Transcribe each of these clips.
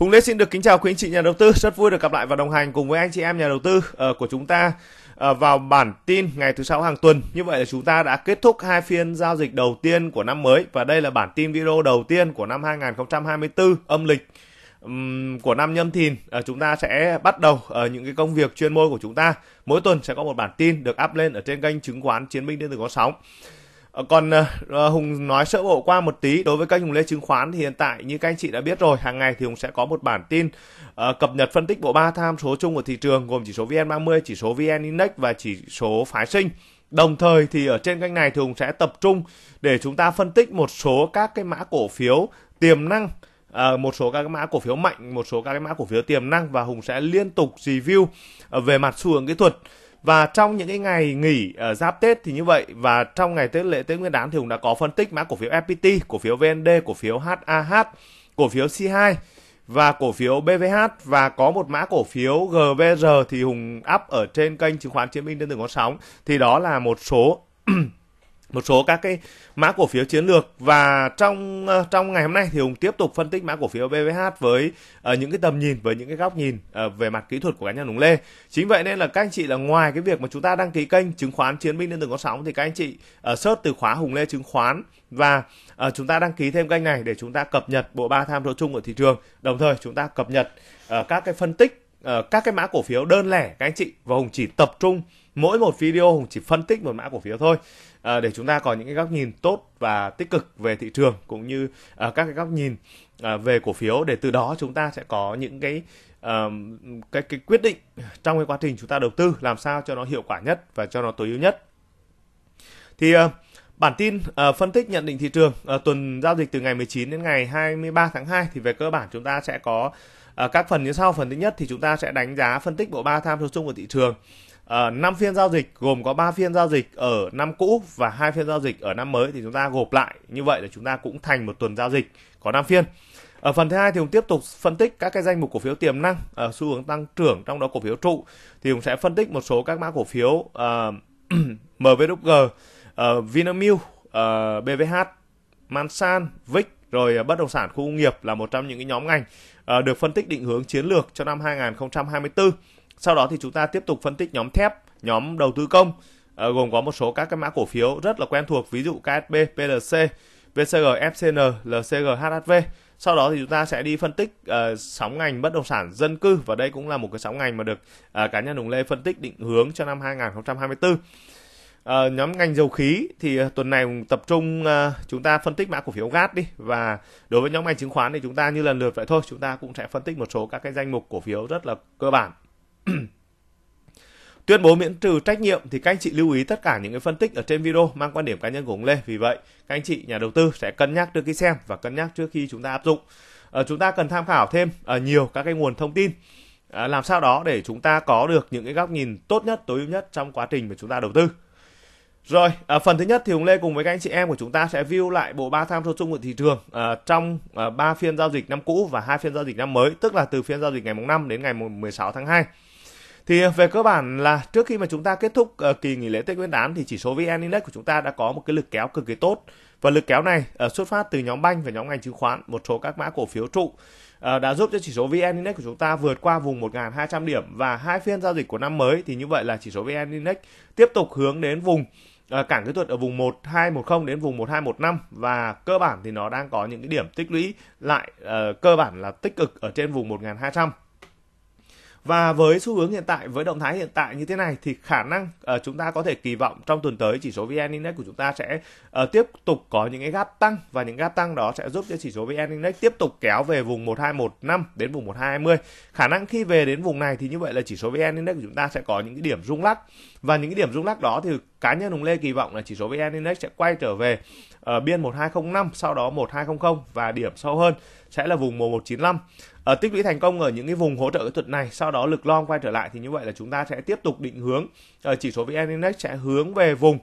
Hùng Lê xin được kính chào quý anh chị nhà đầu tư, rất vui được gặp lại và đồng hành cùng với anh chị em nhà đầu tư ờ, của chúng ta ờ, vào bản tin ngày thứ sáu hàng tuần. Như vậy là chúng ta đã kết thúc hai phiên giao dịch đầu tiên của năm mới và đây là bản tin video đầu tiên của năm 2024 âm lịch của năm nhâm thìn. Ờ, chúng ta sẽ bắt đầu uh, những cái công việc chuyên môn của chúng ta. Mỗi tuần sẽ có một bản tin được up lên ở trên kênh chứng khoán Chiến binh điện tử có sóng. Ờ, còn uh, hùng nói sơ bộ qua một tí đối với các hùng lê chứng khoán thì hiện tại như các anh chị đã biết rồi hàng ngày thì hùng sẽ có một bản tin uh, cập nhật phân tích bộ ba tham số chung của thị trường gồm chỉ số vn 30 chỉ số vn index và chỉ số phái sinh đồng thời thì ở trên kênh này thì hùng sẽ tập trung để chúng ta phân tích một số các cái mã cổ phiếu tiềm năng À, một số các cái mã cổ phiếu mạnh, một số các cái mã cổ phiếu tiềm năng và Hùng sẽ liên tục review về mặt xu hướng kỹ thuật và trong những cái ngày nghỉ ở ờ, giáp Tết thì như vậy và trong ngày Tết lễ Tết Nguyên đán thì Hùng đã có phân tích mã cổ phiếu FPT, cổ phiếu VND, cổ phiếu HAH, cổ phiếu C2 và cổ phiếu BVH và có một mã cổ phiếu GVR thì Hùng up ở trên kênh chứng khoán Chiến binh trên từng con sóng thì đó là một số một số các cái mã cổ phiếu chiến lược và trong ờ, trong ngày hôm nay thì Hùng tiếp tục phân tích mã cổ phiếu BVH với uh, những cái tầm nhìn với những cái góc nhìn uh, về mặt kỹ thuật của cá nhân Hùng Lê. Chính vậy nên là các anh chị là ngoài cái việc mà chúng ta đăng ký kênh chứng khoán chiến binh lên từng có sóng thì các anh chị uh, search từ khóa Hùng Lê chứng khoán và uh, chúng ta đăng ký thêm kênh này để chúng ta cập nhật bộ ba tham số chung của thị trường. Đồng thời chúng ta cập nhật uh, các cái phân tích uh, các cái mã cổ phiếu đơn lẻ các anh chị và Hùng chỉ tập trung mỗi một video Hùng chỉ phân tích một mã cổ phiếu thôi. Ờ, để chúng ta có những cái góc nhìn tốt và tích cực về thị trường cũng như ờ, các cái góc nhìn ờ, về cổ phiếu để từ đó chúng ta sẽ có những cái cái cái quyết định trong cái quá trình chúng ta đầu tư làm sao cho nó hiệu quả nhất và cho nó tối ưu nhất. Thì bản tin phân tích nhận định thị trường tuần giao dịch từ ngày 19 đến ngày 23 tháng 2 thì về cơ bản chúng ta sẽ có các phần như sau. Phần thứ nhất thì chúng ta sẽ đánh giá phân tích bộ ba tham số chung của thị trường uh, ờ, 5 phiên giao dịch gồm có 3 phiên giao dịch ở năm cũ và hai phiên giao dịch ở năm mới thì chúng ta gộp lại như vậy là chúng ta cũng thành một tuần giao dịch có 5 phiên. Ở ờ, phần thứ hai thì Hùng tiếp tục phân tích các cái danh mục cổ phiếu tiềm năng ở ờ, uh, xu hướng tăng trưởng trong đó cổ phiếu trụ thì Hùng sẽ phân tích một số các mã cổ phiếu uh, MVG, uh, Vinamilk, uh, BVH, Mansan, Vic rồi bất động sản khu công nghiệp là một trong những cái nhóm ngành được phân tích định hướng chiến lược cho năm 2024 sau đó thì chúng ta tiếp tục phân tích nhóm thép, nhóm đầu tư công ờ, gồm có một số các cái mã cổ phiếu rất là quen thuộc ví dụ KSB, PLC, VCG, FCN, LCG, HHV. Sau đó thì chúng ta sẽ đi phân tích uh, sóng ngành bất động sản dân cư và đây cũng là một cái sóng ngành mà được uh, cá nhân Hùng Lê phân tích định hướng cho năm 2024. uh, nhóm ngành dầu khí thì tuần này tập trung uh, chúng ta phân tích mã cổ phiếu GAT đi và đối với nhóm ngành chứng khoán thì chúng ta như lần lượt vậy thôi chúng ta cũng sẽ phân tích một số các cái danh mục cổ phiếu rất là cơ bản tuyên bố miễn trừ trách nhiệm thì các anh chị lưu ý tất cả những cái phân tích ở trên video mang quan điểm cá nhân của ông Lê. Vì vậy, các anh chị nhà đầu tư sẽ cân nhắc trước khi xem và cân nhắc trước khi chúng ta áp dụng. À, chúng ta cần tham khảo thêm à, nhiều các cái nguồn thông tin à, làm sao đó để chúng ta có được những cái góc nhìn tốt nhất, tối ưu nhất trong quá trình mà chúng ta đầu tư. Rồi, à, phần thứ nhất thì ông Lê cùng với các anh chị em của chúng ta sẽ view lại bộ ba tham số chung của thị trường à, trong à, phiên giao dịch năm cũ và hai phiên giao dịch năm mới, tức là từ phiên giao dịch ngày mùng năm đến ngày mùng 16 tháng 2. Thì ờ, về cơ bản là trước khi mà chúng ta kết thúc ờ, kỳ nghỉ lễ Tết Nguyên đán thì chỉ số VN Index của chúng ta đã có một cái lực kéo cực kỳ tốt. Và lực kéo này ờ, xuất phát từ nhóm banh và nhóm ngành chứng khoán, một số các mã cổ phiếu trụ đã giúp cho chỉ số VN Index của chúng ta vượt qua vùng 1.200 điểm và hai phiên giao dịch của năm mới thì như vậy là chỉ số VN Index tiếp tục hướng đến vùng cản kỹ thuật ở vùng 1210 đến vùng 1215 và cơ bản thì nó đang có những cái điểm tích lũy lại cơ bản là tích cực ở trên vùng 1200 và với xu hướng hiện tại với động thái hiện tại như thế này thì khả năng uh, chúng ta có thể kỳ vọng trong tuần tới chỉ số vn index của chúng ta sẽ uh, tiếp tục có những cái gap tăng và những gap tăng đó sẽ giúp cho chỉ số vn index tiếp tục kéo về vùng 1215 đến vùng 1220 khả năng khi về đến vùng này thì như vậy là chỉ số vn index của chúng ta sẽ có những cái điểm rung lắc và những cái điểm rung lắc đó thì cá nhân Hùng Lê kỳ vọng là chỉ số VN Index sẽ quay trở về ở ờ, biên 1205 sau đó 1200 và điểm sâu hơn sẽ là vùng 1195 ở ờ, tích lũy thành công ở những cái vùng hỗ trợ kỹ thuật này sau đó lực long quay trở lại thì như vậy là chúng ta sẽ tiếp tục định hướng ở ờ, chỉ số vn index sẽ hướng về vùng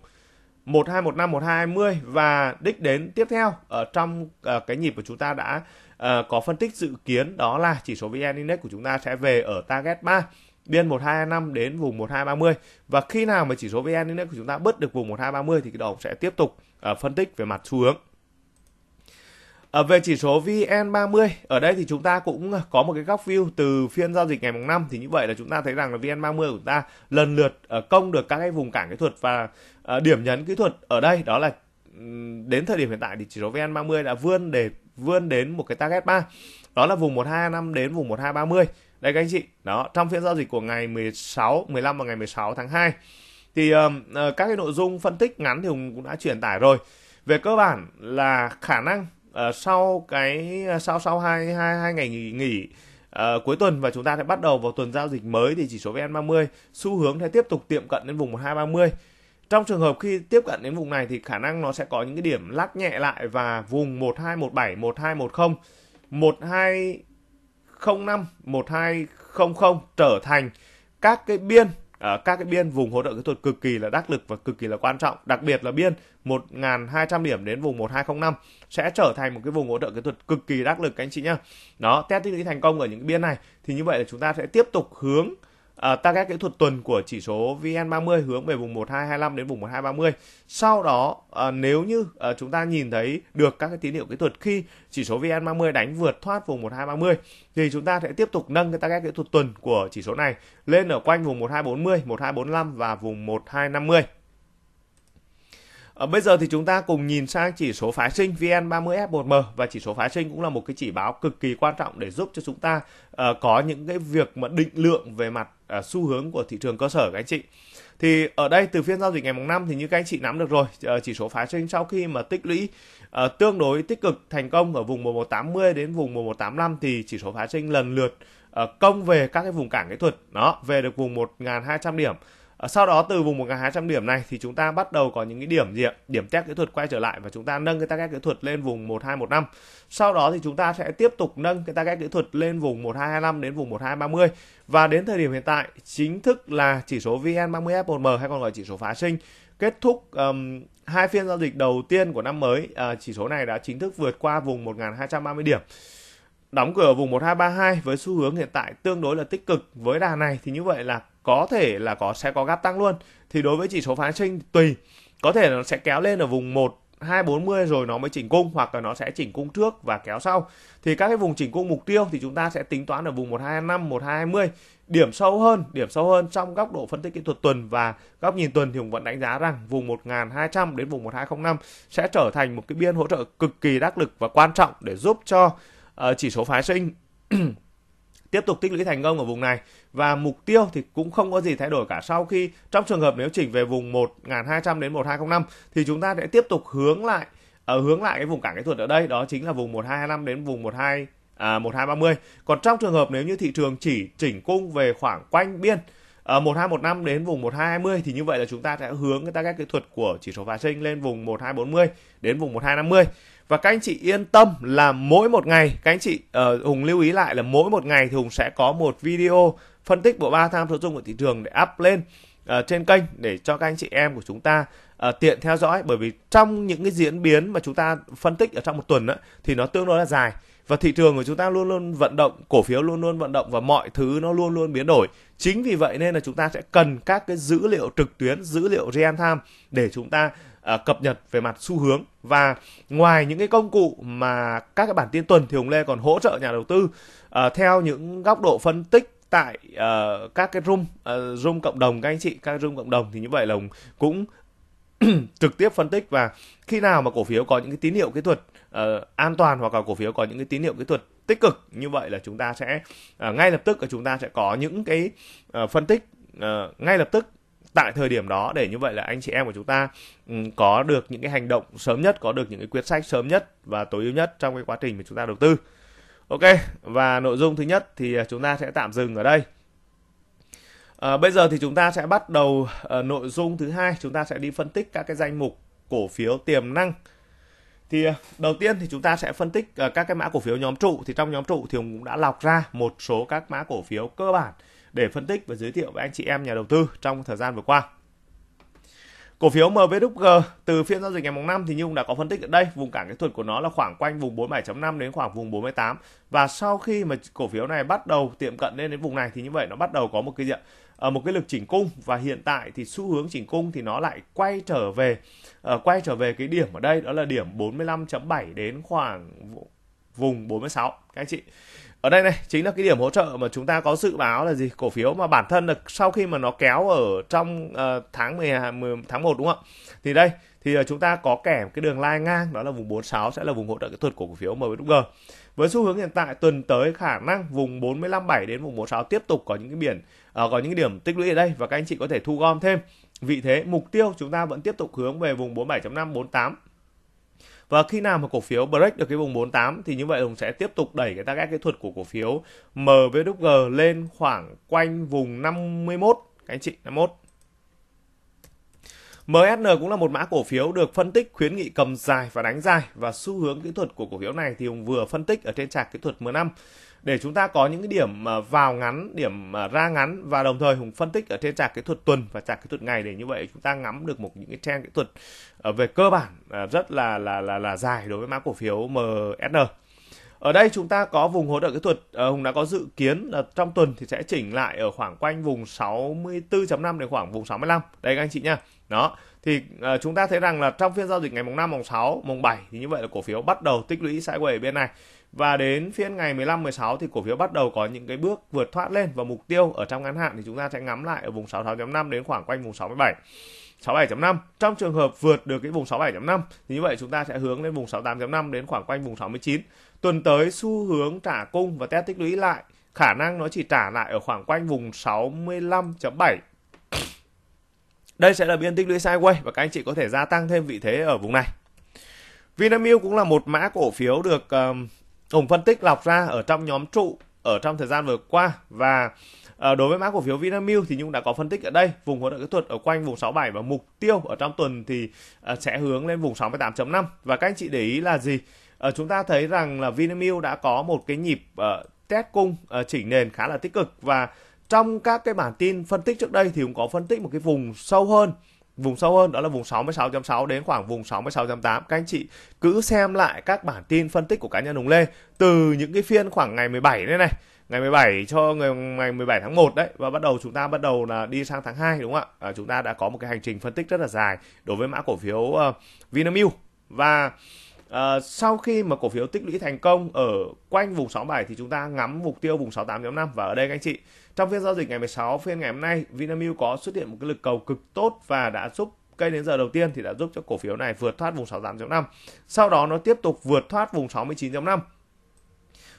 1215 1220 và đích đến tiếp theo ở trong ờ, cái nhịp của chúng ta đã có phân tích dự kiến đó là chỉ số VN Index của chúng ta sẽ về ở target 3 biên 1225 đến vùng 1230 và khi nào mà chỉ số VN Index của chúng ta bứt được vùng 1230 thì cái đồng sẽ tiếp tục phân tích về mặt xu hướng. À, về chỉ số VN30, ở đây thì chúng ta cũng có một cái góc view từ phiên giao dịch ngày mùng 5 thì như vậy là chúng ta thấy rằng là VN30 của chúng ta lần lượt à, công được các cái vùng cản kỹ thuật và à, điểm nhấn kỹ thuật ở đây đó là đến thời điểm hiện tại thì chỉ số VN30 đã vươn để vươn đến một cái target 3. Đó là vùng 125 đến vùng 1230. Đây các anh chị, đó, trong phiên giao dịch của ngày 16, 15 và ngày 16 tháng 2 thì um, các cái nội dung phân tích ngắn thì Hùng cũng đã truyền tải rồi. Về cơ bản là khả năng Ờ, sau cái ờ, sau sau hai hai hai ngày nghỉ, nghỉ uh, cuối tuần và chúng ta sẽ bắt đầu vào tuần giao dịch mới thì chỉ số VN30 xu hướng sẽ tiếp tục tiệm cận đến vùng 1230. Trong trường hợp khi tiếp cận đến vùng này thì khả năng nó sẽ có những cái điểm lắc nhẹ lại và vùng 1217, 1210, 1205, 1200 trở thành các cái biên ở các cái biên vùng hỗ trợ kỹ thuật cực kỳ là đắc lực và cực kỳ là quan trọng, đặc biệt là biên 1.200 điểm đến vùng 1205 sẽ trở thành một cái vùng hỗ trợ kỹ thuật cực kỳ đắc lực các anh chị nhá. Đó, test tích lũy thành công ở những biên này thì như vậy là chúng ta sẽ tiếp tục hướng uh, target kỹ thuật tuần của chỉ số VN30 hướng về vùng 1225 đến vùng 1230. Sau đó uh, nếu như uh, chúng ta nhìn thấy được các cái tín hiệu kỹ thuật khi chỉ số VN30 đánh vượt thoát vùng 1230 thì chúng ta sẽ tiếp tục nâng cái target kỹ thuật tuần của chỉ số này lên ở quanh vùng 1240, 1245 và vùng 1250. À, bây giờ thì chúng ta cùng nhìn sang chỉ số phái sinh VN30F1M và chỉ số phái sinh cũng là một cái chỉ báo cực kỳ quan trọng để giúp cho chúng ta uh, có những cái việc mà định lượng về mặt uh, xu hướng của thị trường cơ sở các anh chị. Thì ở đây từ phiên giao dịch ngày mùng 5 thì như các anh chị nắm được rồi, uh, chỉ số phái sinh sau khi mà tích lũy uh, tương đối tích cực thành công ở vùng 1180 đến vùng 1185 thì chỉ số phái sinh lần lượt uh, công về các cái vùng cản kỹ thuật, đó về được vùng 1200 điểm Ờ, sau đó từ vùng 1.200 điểm này thì chúng ta bắt đầu có những cái điểm gì ạ? Điểm test kỹ thuật quay trở lại và chúng ta nâng cái target kỹ thuật lên vùng 1215. Sau đó thì chúng ta sẽ tiếp tục nâng cái target kỹ thuật lên vùng 1225 đến vùng 1230. Và đến thời điểm hiện tại chính thức là chỉ số VN30F1M hay còn gọi chỉ số phá sinh kết thúc um, hai phiên giao dịch đầu tiên của năm mới uh, chỉ số này đã chính thức vượt qua vùng 1230 điểm đóng cửa ở vùng 1232 với xu hướng hiện tại tương đối là tích cực với đà này thì như vậy là có thể là có sẽ có gap tăng luôn thì đối với chỉ số phái sinh tùy có thể nó sẽ kéo lên ở vùng 1 mươi rồi nó mới chỉnh cung hoặc là nó sẽ chỉnh cung trước và kéo sau. Thì các cái vùng chỉnh cung mục tiêu thì chúng ta sẽ tính toán ở vùng một một hai năm hai mươi Điểm sâu hơn, điểm sâu hơn trong góc độ phân tích kỹ thuật tuần và góc nhìn tuần thì Hùng vẫn đánh giá rằng vùng một hai trăm đến vùng một hai năm sẽ trở thành một cái biên hỗ trợ cực kỳ đắc lực và quan trọng để giúp cho uh, chỉ số phái sinh tiếp tục tích lũy thành công ở vùng này và mục tiêu thì cũng không có gì thay đổi cả sau khi trong trường hợp nếu chỉnh về vùng 1.200 đến 1205 thì chúng ta sẽ tiếp tục hướng lại ở ờ, hướng lại cái vùng cản kỹ thuật ở đây đó chính là vùng 1 1225 đến vùng 12 à, 1230. Còn trong trường hợp nếu như thị trường chỉ chỉnh cung về khoảng quanh biên ở ờ, 1215 đến vùng 1220 thì như vậy là chúng ta sẽ hướng cái target kỹ thuật của chỉ số phái sinh lên vùng 1240 đến vùng 1250 và các anh chị yên tâm là mỗi một ngày các anh chị uh, hùng lưu ý lại là mỗi một ngày thì hùng sẽ có một video phân tích bộ ba tham số chung của thị trường để up lên uh, trên kênh để cho các anh chị em của chúng ta uh, tiện theo dõi bởi vì trong những cái diễn biến mà chúng ta phân tích ở trong một tuần đó thì nó tương đối là dài và thị trường của chúng ta luôn luôn vận động cổ phiếu luôn luôn vận động và mọi thứ nó luôn luôn biến đổi chính vì vậy nên là chúng ta sẽ cần các cái dữ liệu trực tuyến dữ liệu real time để chúng ta À, cập nhật về mặt xu hướng và ngoài những cái công cụ mà các cái bản tin tuần thì Hồng Lê còn hỗ trợ nhà đầu tư uh, theo những góc độ phân tích tại uh, các cái room uh, room cộng đồng các anh chị các room cộng đồng thì như vậy là Hùng cũng trực tiếp phân tích và khi nào mà cổ phiếu có những cái tín hiệu kỹ thuật uh, an toàn hoặc là cổ phiếu có những cái tín hiệu kỹ thuật tích cực như vậy là chúng ta sẽ uh, ngay lập tức là chúng ta sẽ có những cái uh, phân tích uh, ngay lập tức tại thời điểm đó để như vậy là anh chị em của chúng ta ừ, có được những cái hành động sớm nhất có được những cái quyết sách sớm nhất và tối ưu nhất trong cái quá trình mà chúng ta đầu tư ok và nội dung thứ nhất thì à, chúng ta sẽ tạm dừng ở đây à, bây giờ thì chúng ta sẽ bắt đầu à, nội dung thứ hai chúng ta sẽ đi phân tích các cái danh mục cổ phiếu tiềm năng thì à, đầu tiên thì chúng ta sẽ phân tích à, các cái mã cổ phiếu nhóm trụ thì trong nhóm trụ thì cũng đã lọc ra một số các mã cổ phiếu cơ bản để phân tích và giới thiệu với anh chị em nhà đầu tư trong thời gian vừa qua. Cổ phiếu MVG từ phiên giao dịch ngày mùng 5 thì Như cũng đã có phân tích ở đây, vùng cản kỹ thuật của nó là khoảng quanh vùng 47.5 đến khoảng vùng 48 và sau khi mà cổ phiếu này bắt đầu tiệm cận lên đến vùng này thì như vậy nó bắt đầu có một cái diện ở ờ, một cái lực chỉnh cung và hiện tại thì xu hướng chỉnh cung thì nó lại quay trở về uh, quay trở về cái điểm ở đây đó là điểm 45.7 đến khoảng vùng 46 các anh chị ở đây này chính là cái điểm hỗ trợ mà chúng ta có dự báo là gì cổ phiếu mà bản thân là sau khi mà nó kéo ở trong uh, tháng 10, 10 tháng 1 đúng không ạ thì đây thì ờ, chúng ta có kèm cái đường lai ngang đó là vùng 46 sẽ là vùng hỗ trợ kỹ thuật của cổ phiếu MWG với xu hướng hiện tại tuần tới khả năng vùng 457 đến vùng 46 tiếp tục có những cái biển uh, có những cái điểm tích lũy ở đây và các anh chị có thể thu gom thêm vì thế mục tiêu chúng ta vẫn tiếp tục hướng về vùng 47.5 48 và khi nào mà cổ phiếu break được cái vùng 48 thì như vậy Hùng sẽ tiếp tục đẩy cái target kỹ thuật của cổ phiếu MVG lên khoảng quanh vùng 51 các anh chị 51 MSN cũng là một mã cổ phiếu được phân tích khuyến nghị cầm dài và đánh dài và xu hướng kỹ thuật của cổ phiếu này thì Hùng vừa phân tích ở trên trạc kỹ thuật M5 để chúng ta có những cái điểm à, vào ngắn, điểm à, ra ngắn và đồng thời Hùng phân tích ở trên trạc kỹ thuật tuần và trạc kỹ thuật ngày để như vậy chúng ta ngắm được một những cái trend kỹ thuật à, về cơ bản rất là là là là dài đối với mã cổ phiếu MSN. Ở đây chúng ta có vùng hỗ trợ kỹ thuật Hùng đã có dự kiến là trong tuần thì sẽ chỉnh lại ở khoảng quanh vùng 64.5 đến khoảng vùng 65. Đây các anh chị nhá. Đó, thì uh, chúng ta thấy rằng là trong phiên giao dịch ngày mùng 5, mùng 6, mùng 7 thì như vậy là cổ phiếu bắt đầu tích lũy sideways ở bên này và đến phiên ngày 15 16 thì cổ phiếu bắt đầu có những cái bước vượt thoát lên và mục tiêu ở trong ngắn hạn thì chúng ta sẽ ngắm lại ở vùng 66.5 đến khoảng quanh vùng 67. 67.5. Trong trường hợp vượt được cái vùng 67.5 thì như vậy chúng ta sẽ hướng lên vùng 68.5 đến khoảng quanh vùng 69. Tuần tới xu hướng trả cung và test tích lũy lại khả năng nó chỉ trả lại ở khoảng quanh vùng 65.7 đây sẽ là biên tích lũy sideways và các anh chị có thể gia tăng thêm vị thế ở vùng này. Vinamilk cũng là một mã cổ phiếu được um, Ông phân tích lọc ra ở trong nhóm trụ ở trong thời gian vừa qua và ờ, đối với mã cổ phiếu Vinamilk thì chúng đã có phân tích ở đây vùng hỗ trợ kỹ thuật ở quanh vùng 67 và mục tiêu ở trong tuần thì ờ, sẽ hướng lên vùng 68.5 và các anh chị để ý là gì ờ, chúng ta thấy rằng là Vinamilk đã có một cái nhịp test cung chỉnh nền khá là tích cực và trong các cái bản tin phân tích trước đây thì cũng có phân tích một cái vùng sâu hơn vùng sâu hơn đó là vùng 66.6 đến khoảng vùng 66.8 các anh chị cứ xem lại các bản tin phân tích của cá nhân Hùng Lê từ những cái phiên khoảng ngày 17 đây này ngày 17 cho ngày ngày 17 tháng 1 đấy và bắt đầu chúng ta bắt đầu là đi sang tháng 2 đúng không ạ à, chúng ta đã có một cái hành trình phân tích rất là dài đối với mã cổ phiếu uh, Vinamilk và À, sau khi mà cổ phiếu tích lũy thành công ở quanh vùng 67 thì chúng ta ngắm mục tiêu vùng 68.5 và ở đây các anh chị trong phiên giao dịch ngày 16 phiên ngày hôm nay, Vinamilk có xuất hiện một cái lực cầu cực tốt và đã giúp cây đến giờ đầu tiên thì đã giúp cho cổ phiếu này vượt thoát vùng 68.5. Sau đó nó tiếp tục vượt thoát vùng 69.5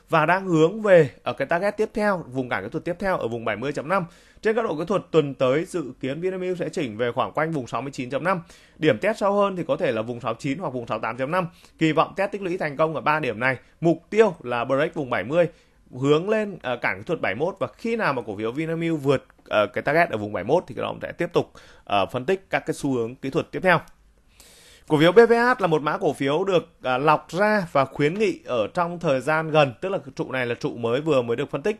và đang hướng về ở cái target tiếp theo, vùng cản kỹ thuật tiếp theo ở vùng 70.5. Trên các độ kỹ thuật tuần tới dự kiến Vinamilk sẽ chỉnh về khoảng quanh vùng 69.5. Điểm test sâu hơn thì có thể là vùng 69 hoặc vùng 68.5. Kỳ vọng test tích lũy thành công ở 3 điểm này. Mục tiêu là break vùng 70 hướng lên uh, ờ, cản kỹ thuật 71 và khi nào mà cổ phiếu Vinamilk vượt uh, cái target ở vùng 71 thì các đó sẽ tiếp tục uh, phân tích các cái xu hướng kỹ thuật tiếp theo. Cổ phiếu BVH là một mã cổ phiếu được à, lọc ra và khuyến nghị ở trong thời gian gần, tức là trụ này là trụ mới vừa mới được phân tích.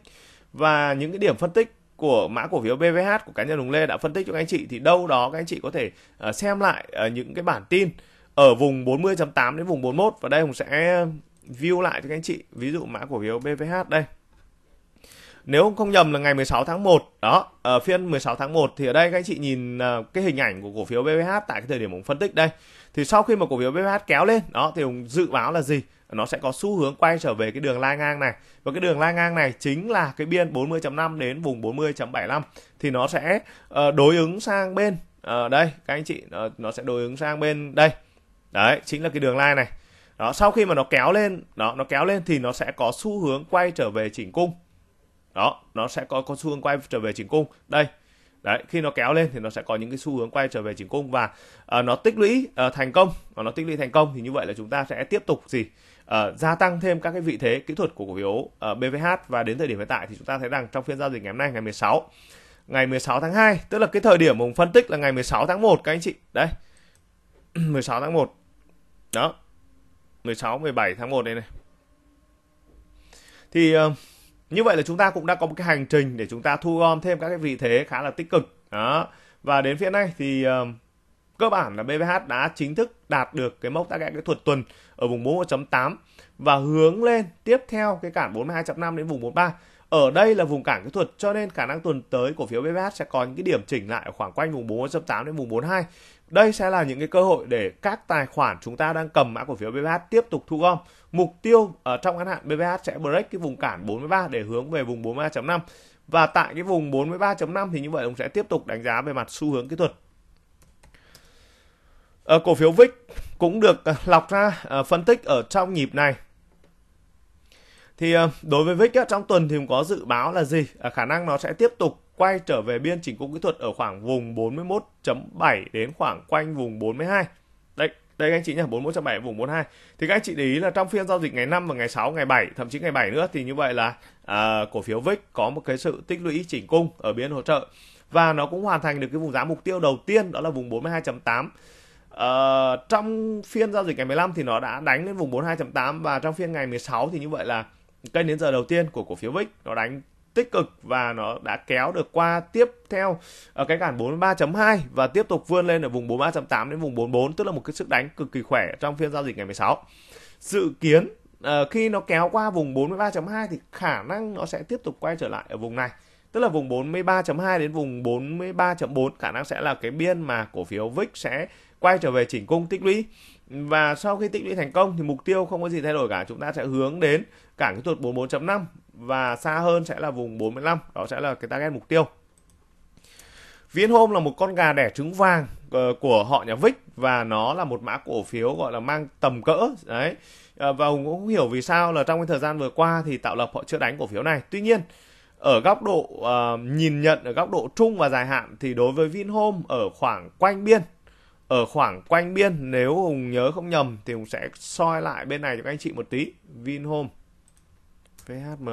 Và những cái điểm phân tích của mã cổ phiếu BVH của cá nhân Hùng Lê đã phân tích cho các anh chị thì đâu đó các anh chị có thể à, xem lại à, những cái bản tin ở vùng 40.8 đến vùng 41 và đây Hùng sẽ view lại cho các anh chị ví dụ mã cổ phiếu BVH đây nếu không nhầm là ngày 16 tháng 1 đó ở ờ, phiên 16 tháng 1 thì ở đây các anh chị nhìn ờ, cái hình ảnh của cổ phiếu BVH tại cái thời điểm Hùng phân tích đây thì sau khi mà cổ phiếu BVH kéo lên đó thì Hùng dự báo là gì nó sẽ có xu hướng quay trở về cái đường lai ngang này và cái đường lai ngang này chính là cái biên 40.5 đến vùng 40.75 thì nó sẽ ờ, đối ứng sang bên đây các anh chị nó sẽ đối ứng sang bên đây đấy chính là cái đường lai này đó sau khi mà nó kéo lên đó nó kéo lên thì nó sẽ có xu hướng quay trở về chỉnh cung đó nó sẽ có có xu hướng quay trở về chỉnh cung đây đấy khi nó kéo lên thì nó sẽ có những cái xu hướng quay trở về chỉnh cung và uh, nó tích lũy uh, thành công và nó tích lũy thành công thì như vậy là chúng ta sẽ tiếp tục gì uh, gia tăng thêm các cái vị thế kỹ thuật của cổ phiếu uh, BVH và đến thời điểm hiện tại thì chúng ta thấy rằng trong phiên giao dịch ngày hôm nay ngày 16 ngày 16 tháng 2 tức là cái thời điểm hùng phân tích là ngày 16 tháng 1 các anh chị đấy 16 tháng 1 đó 16 17 tháng 1 đây này thì ờ, như vậy là chúng ta cũng đã có một cái hành trình để chúng ta thu gom thêm các cái vị thế khá là tích cực đó và đến phía này thì ờ, cơ bản là BBH đã chính thức đạt được cái mốc target kỹ thuật tuần ở vùng 41.8 và hướng lên tiếp theo cái cản 42.5 đến vùng 43. Ở đây là vùng cản kỹ thuật cho nên khả năng tuần tới cổ phiếu BBH sẽ có những cái điểm chỉnh lại ở khoảng quanh vùng 41.8 đến vùng 42 đây sẽ là những cái cơ hội để các tài khoản chúng ta đang cầm mã cổ phiếu BBH tiếp tục thu gom. Mục tiêu ở trong ngắn hạn BBH sẽ break cái vùng cản 43 để hướng về vùng 43.5 và tại cái vùng 43.5 thì như vậy ông sẽ tiếp tục đánh giá về mặt xu hướng kỹ thuật. Ở ờ, cổ phiếu VIX cũng được ờ, lọc ra ờ, phân tích ở trong nhịp này thì đối với VIX trong tuần thì có dự báo là gì khả năng nó sẽ tiếp tục quay trở về biên chỉnh cung kỹ thuật ở khoảng vùng 41.7 đến khoảng quanh vùng 42. Đây, đây các anh chị nhá, 41.7 vùng 42. Thì các anh chị để ý là trong phiên giao dịch ngày 5 và ngày 6, ngày 7, thậm chí ngày 7 nữa thì như vậy là à, cổ phiếu VIX có một cái sự tích lũy chỉnh cung ở biên hỗ trợ và nó cũng hoàn thành được cái vùng giá mục tiêu đầu tiên đó là vùng 42.8. Ờ, trong phiên giao dịch ngày 15 thì nó đã đánh lên vùng 42.8 và trong phiên ngày 16 thì như vậy là kênh đến giờ đầu tiên của cổ phiếu VIX nó đánh tích cực và nó đã kéo được qua tiếp theo ở ờ, cái cản 43.2 và tiếp tục vươn lên ở vùng 43.8 đến vùng 44 tức là một cái sức đánh cực kỳ khỏe trong phiên giao dịch ngày 16. Dự kiến uh, khi nó kéo qua vùng 43.2 thì khả năng nó sẽ tiếp tục quay trở lại ở vùng này tức là vùng 43.2 đến vùng 43.4 khả năng sẽ là cái biên mà cổ phiếu VIX sẽ quay trở về chỉnh cung tích lũy và sau khi tích lũy thành công thì mục tiêu không có gì thay đổi cả chúng ta sẽ hướng đến cản kỹ thuật 44.5 và xa hơn sẽ là vùng 45 đó sẽ là cái target mục tiêu Vinhome là một con gà đẻ trứng vàng ờ, của họ nhà Vic và nó là một mã cổ phiếu gọi là mang tầm cỡ đấy ờ, và hùng cũng hiểu vì sao là trong cái thời gian vừa qua thì tạo lập họ chưa đánh cổ phiếu này tuy nhiên ở góc độ uh, nhìn nhận ở góc độ trung và dài hạn thì đối với Vinhome ở khoảng quanh biên ở khoảng quanh biên nếu hùng nhớ không nhầm thì hùng sẽ soi lại bên này cho các anh chị một tí Vinhome PHM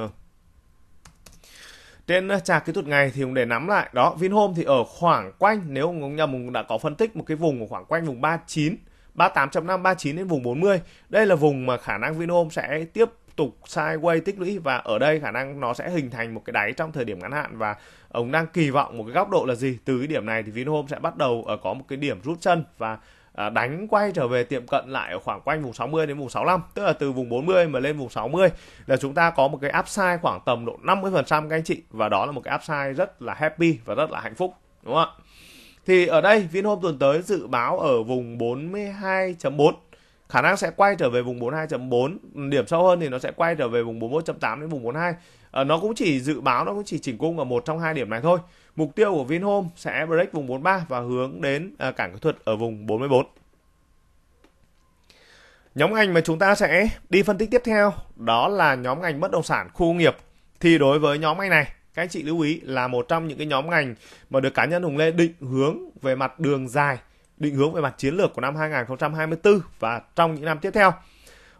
trên ờ, trà kỹ thuật ngày thì cũng để nắm lại đó Vinhome thì ở khoảng quanh nếu ông nhà mình đã có phân tích một cái vùng ở khoảng quanh vùng 39 38.5 39 đến vùng 40 đây là vùng mà khả năng Vinhome sẽ tiếp tục sideways tích lũy và ở đây khả năng nó sẽ hình thành một cái đáy trong thời điểm ngắn hạn và ông đang kỳ vọng một cái góc độ là gì từ cái điểm này thì Vinhome sẽ bắt đầu ở ờ, có một cái điểm rút chân và À, đánh quay trở về tiệm cận lại ở khoảng quanh vùng 60 đến vùng 65 tức là từ vùng 40 mà lên vùng 60 là chúng ta có một cái upside khoảng tầm độ 50% các anh chị và đó là một cái upside rất là happy và rất là hạnh phúc đúng không ạ thì ở đây hôm tuần tới dự báo ở vùng 42.4 khả năng sẽ quay trở về vùng 42.4 điểm sâu hơn thì nó sẽ quay trở về vùng 41.8 đến vùng 42 à, ờ, nó cũng chỉ dự báo nó cũng chỉ chỉnh cung ở một trong hai điểm này thôi Mục tiêu của Vinhome sẽ break vùng 43 và hướng đến à, cản kỹ thuật ở vùng 44. Nhóm ngành mà chúng ta sẽ đi phân tích tiếp theo đó là nhóm ngành bất động sản khu công nghiệp. Thì đối với nhóm ngành này, các anh chị lưu ý là một trong những cái nhóm ngành mà được cá nhân Hùng Lê định hướng về mặt đường dài, định hướng về mặt chiến lược của năm 2024 và trong những năm tiếp theo.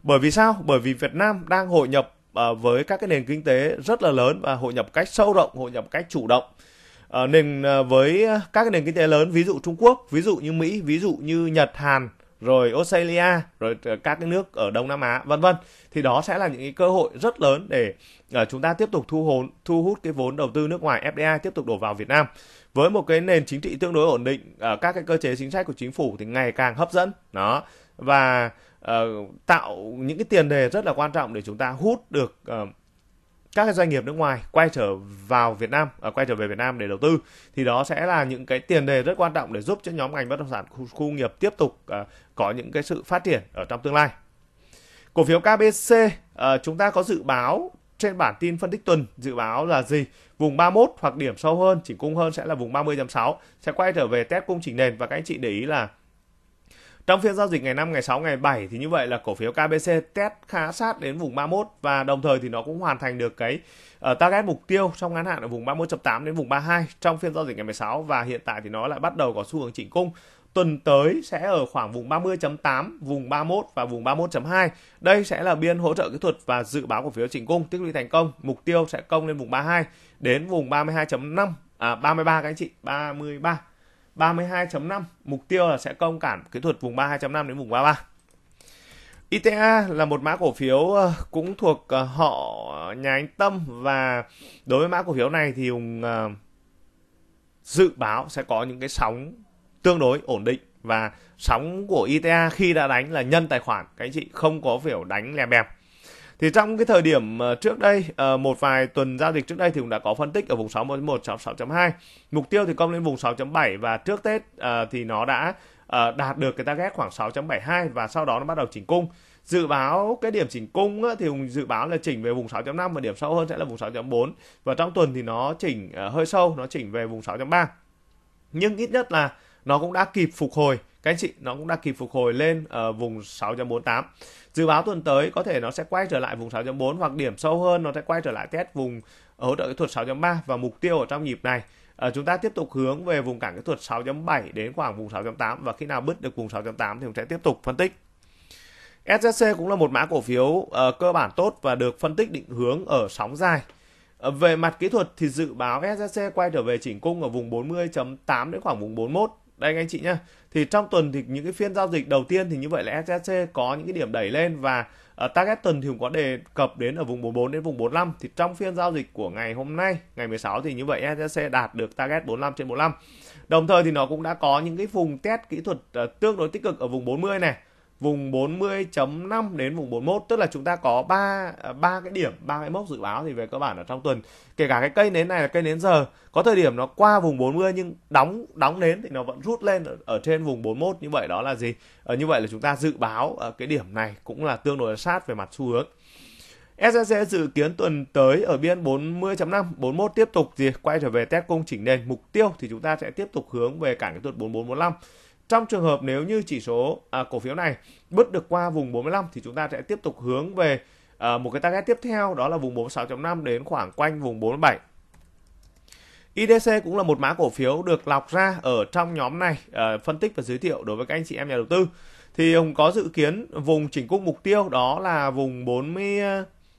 Bởi vì sao? Bởi vì Việt Nam đang hội nhập à, với các cái nền kinh tế rất là lớn và hội nhập cách sâu rộng, hội nhập cách chủ động uh, nền ờ, với ờ, các nền kinh tế lớn ví dụ Trung Quốc, ví dụ như Mỹ, ví dụ như Nhật, Hàn, rồi Australia, rồi các cái nước ở Đông Nam Á, vân vân. Thì đó sẽ là những cái cơ hội rất lớn để chúng ta tiếp tục thu hồn, thu hút cái vốn đầu tư nước ngoài FDI tiếp tục đổ vào Việt Nam. Với một cái nền chính trị tương đối ổn định, uh, các cái cơ chế chính sách của chính phủ thì ngày càng hấp dẫn. Đó. Và uh, tạo những cái tiền đề rất là quan trọng để chúng ta hút được uh, các cái doanh nghiệp nước ngoài quay trở vào Việt Nam, ở à, quay trở về Việt Nam để đầu tư thì đó sẽ là những cái tiền đề rất quan trọng để giúp cho nhóm ngành bất động sản khu, khu nghiệp tiếp tục uh, có những cái sự phát triển ở trong tương lai. Cổ phiếu KBC uh, à, chúng ta có dự báo trên bản tin phân tích tuần dự báo là gì? Vùng 31 hoặc điểm sâu hơn, chỉnh cung hơn sẽ là vùng 30.6 sẽ quay trở về test cung chỉnh nền và các anh chị để ý là trong phiên giao dịch ngày 5, ngày 6, ngày 7 thì như vậy là cổ phiếu KBC test khá sát đến vùng 31 và đồng thời thì nó cũng hoàn thành được cái uh, target mục tiêu trong ngắn hạn ở vùng 31.8 đến vùng 32 trong phiên giao dịch ngày 16 và hiện tại thì nó lại bắt đầu có xu hướng chỉnh cung tuần tới sẽ ở khoảng vùng 30.8, vùng 31 và vùng 31.2. Đây sẽ là biên hỗ trợ kỹ thuật và dự báo cổ phiếu chỉnh cung tích lũy thành công, mục tiêu sẽ công lên vùng 32 đến vùng 32.5 à 33 các anh chị, 33 32.5 mục tiêu là sẽ công cản kỹ thuật vùng 32.5 đến vùng 33 ITA là một mã cổ phiếu ờ, cũng thuộc ờ, họ nhà anh Tâm và đối với mã cổ phiếu này thì Hùng ờ, dự báo sẽ có những cái sóng tương đối ổn định và sóng của ITA khi đã đánh là nhân tài khoản các anh chị không có kiểu đánh lè bẹp thì trong cái thời điểm ờ, trước đây ờ, một vài tuần giao dịch trước đây thì cũng đã có phân tích ở vùng 6.1 6.2 mục tiêu thì công lên vùng 6.7 và trước Tết ờ, thì nó đã đạt được cái target khoảng 6.72 và sau đó nó bắt đầu chỉnh cung dự báo cái điểm chỉnh cung thì Hùng dự báo là chỉnh về vùng 6.5 và điểm sâu hơn sẽ là vùng 6.4 và trong tuần thì nó chỉnh hơi sâu nó chỉnh về vùng 6.3 nhưng ít nhất là nó cũng đã kịp phục hồi các anh chị nó cũng đã kịp phục hồi lên ở vùng 6.48 dự báo tuần tới có thể nó sẽ quay trở lại vùng 6.4 hoặc điểm sâu hơn nó sẽ quay trở lại test vùng ờ, hỗ trợ kỹ thuật 6.3 và mục tiêu ở trong nhịp này À, chúng ta tiếp tục hướng về vùng cản kỹ thuật 6.7 đến khoảng vùng 6.8 và khi nào bứt được vùng 6.8 thì cũng sẽ tiếp tục phân tích. SZC cũng là một mã cổ phiếu uh, cơ bản tốt và được phân tích định hướng ở sóng dài. về mặt kỹ thuật thì dự báo SZC quay trở về chỉnh cung ở vùng 40.8 đến khoảng vùng 41. Đây anh chị nhé thì trong tuần thì những cái phiên giao dịch đầu tiên thì như vậy là SSC có những cái điểm đẩy lên và uh, target tuần thì cũng có đề cập đến ở vùng 44 đến vùng 45 thì trong phiên giao dịch của ngày hôm nay ngày 16 thì như vậy SSC đạt được target 45 trên 45 đồng thời thì nó cũng đã có những cái vùng test kỹ thuật uh, tương đối tích cực ở vùng 40 này vùng 40.5 đến vùng 41 tức là chúng ta có ba à, ba cái điểm ba cái mốc dự báo thì về cơ bản ở trong tuần kể cả cái cây nến này là cây nến giờ có thời điểm nó qua vùng 40 nhưng đóng đóng nến thì nó vẫn rút lên ở, ở trên vùng 41 như vậy đó là gì ở ờ, như vậy là chúng ta dự báo ở ờ, cái điểm này cũng là tương đối sát về mặt xu hướng SSC dự kiến tuần tới ở biên 40.5, 41 tiếp tục gì quay trở về test cung chỉnh nền. Mục tiêu thì chúng ta sẽ tiếp tục hướng về cản cái tuần 4445 trong trường hợp nếu như chỉ số à, cổ phiếu này bứt được qua vùng 45 thì chúng ta sẽ tiếp tục hướng về à, một cái target tiếp theo đó là vùng 46.5 đến khoảng quanh vùng 47. IDC cũng là một mã cổ phiếu được lọc ra ở trong nhóm này à, phân tích và giới thiệu đối với các anh chị em nhà đầu tư. Thì Hùng có dự kiến vùng chỉnh cung mục tiêu đó là vùng 40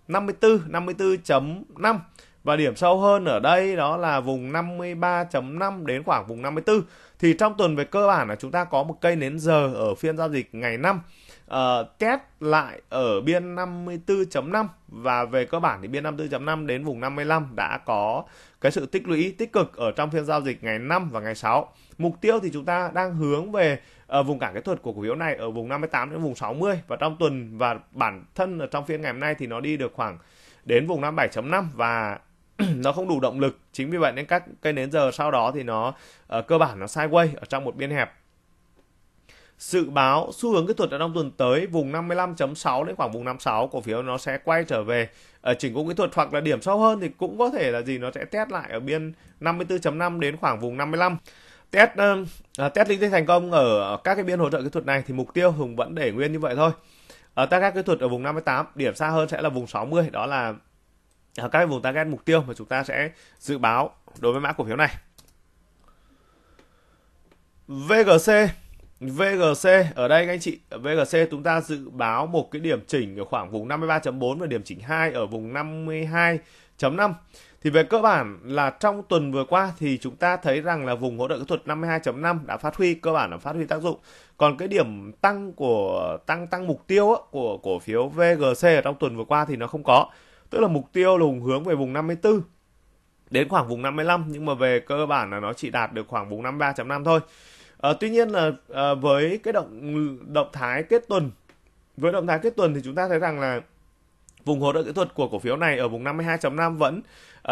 54 54.5 và điểm sâu hơn ở đây đó là vùng 53.5 đến khoảng vùng 54 thì trong tuần về cơ bản là chúng ta có một cây nến giờ ở phiên giao dịch ngày 5 uh, ờ, test lại ở biên 54.5 và về cơ bản thì biên 54.5 đến vùng 55 đã có cái sự tích lũy tích cực ở trong phiên giao dịch ngày 5 và ngày 6. Mục tiêu thì chúng ta đang hướng về ở ờ, vùng cản kỹ thuật của cổ phiếu này ở vùng 58 đến vùng 60 và trong tuần và bản thân ở trong phiên ngày hôm nay thì nó đi được khoảng đến vùng 57.5 và nó không đủ động lực chính vì vậy nên các cây nến giờ sau đó thì nó uh, cơ bản nó sideways ở trong một biên hẹp dự báo xu hướng kỹ thuật trong tuần tới vùng 55.6 đến khoảng vùng 56 cổ phiếu nó sẽ quay trở về ở ờ, chỉnh cung kỹ thuật hoặc là điểm sâu hơn thì cũng có thể là gì nó sẽ test lại ở biên 54.5 đến khoảng vùng 55 test uh, test linh tinh thành công ở các cái biên hỗ trợ kỹ thuật này thì mục tiêu Hùng vẫn để nguyên như vậy thôi ở uh, các kỹ thuật ở vùng 58 điểm xa hơn sẽ là vùng 60 đó là các vùng target mục tiêu mà chúng ta sẽ dự báo đối với mã cổ phiếu này. VGC VGC ở đây các anh chị VGC chúng ta dự báo một cái điểm chỉnh ở khoảng vùng 53.4 và điểm chỉnh 2 ở vùng 52.5 thì về cơ bản là trong tuần vừa qua thì chúng ta thấy rằng là vùng hỗ trợ kỹ thuật 52.5 đã phát huy cơ bản là phát huy tác dụng. Còn cái điểm tăng của tăng tăng mục tiêu của cổ phiếu VGC ở trong tuần vừa qua thì nó không có tức là mục tiêu là Hùng hướng về vùng 54 đến khoảng vùng 55 nhưng mà về cơ bản là nó chỉ đạt được khoảng vùng 53.5 thôi. À, tuy nhiên là à, với cái động động thái kết tuần với động thái kết tuần thì chúng ta thấy rằng là vùng hỗ trợ kỹ thuật của cổ phiếu này ở vùng 52.5 vẫn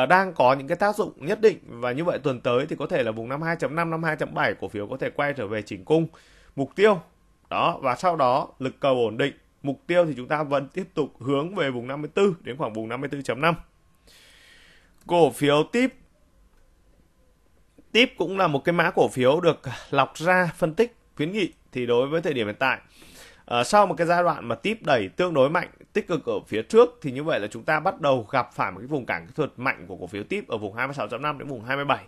uh, đang có những cái tác dụng nhất định và như vậy tuần tới thì có thể là vùng 52.5 52.7 cổ phiếu có thể quay trở về chỉnh cung mục tiêu đó và sau đó lực cầu ổn định mục tiêu thì chúng ta vẫn tiếp tục hướng về vùng 54 đến khoảng vùng 54.5 cổ phiếu tiếp tiếp cũng là một cái mã cổ phiếu được lọc ra phân tích khuyến nghị thì đối với thời điểm hiện tại À, sau một cái giai đoạn mà tiếp đẩy tương đối mạnh tích cực ở phía trước thì như vậy là chúng ta bắt đầu gặp phải một cái vùng cản kỹ thuật mạnh của cổ phiếu tiếp ở vùng 26.5 đến vùng 27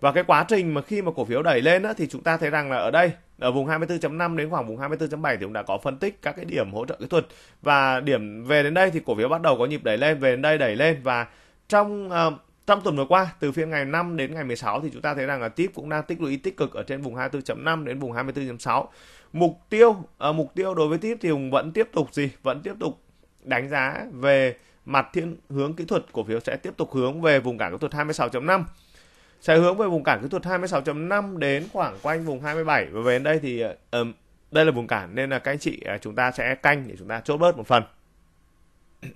và cái quá trình mà khi mà cổ phiếu đẩy lên á, thì chúng ta thấy rằng là ở đây ở vùng 24.5 đến khoảng vùng 24.7 thì cũng đã có phân tích các cái điểm hỗ trợ kỹ thuật và điểm về đến đây thì cổ phiếu bắt đầu có nhịp đẩy lên về đến đây đẩy lên và trong uh, trong tuần vừa qua từ phiên ngày 5 đến ngày 16 thì chúng ta thấy rằng là tiếp cũng đang tích lũy tích cực ở trên vùng 24.5 đến vùng 24.6 mục tiêu uh, mục tiêu đối với tiếp thì Hùng vẫn tiếp tục gì vẫn tiếp tục đánh giá về mặt thiên hướng kỹ thuật cổ phiếu sẽ tiếp tục hướng về vùng cản kỹ thuật 26.5 sẽ hướng về vùng cản kỹ thuật 26.5 đến khoảng quanh vùng 27 và về đến đây thì um, đây là vùng cản nên là các anh chị à, chúng ta sẽ canh để chúng ta chốt bớt một phần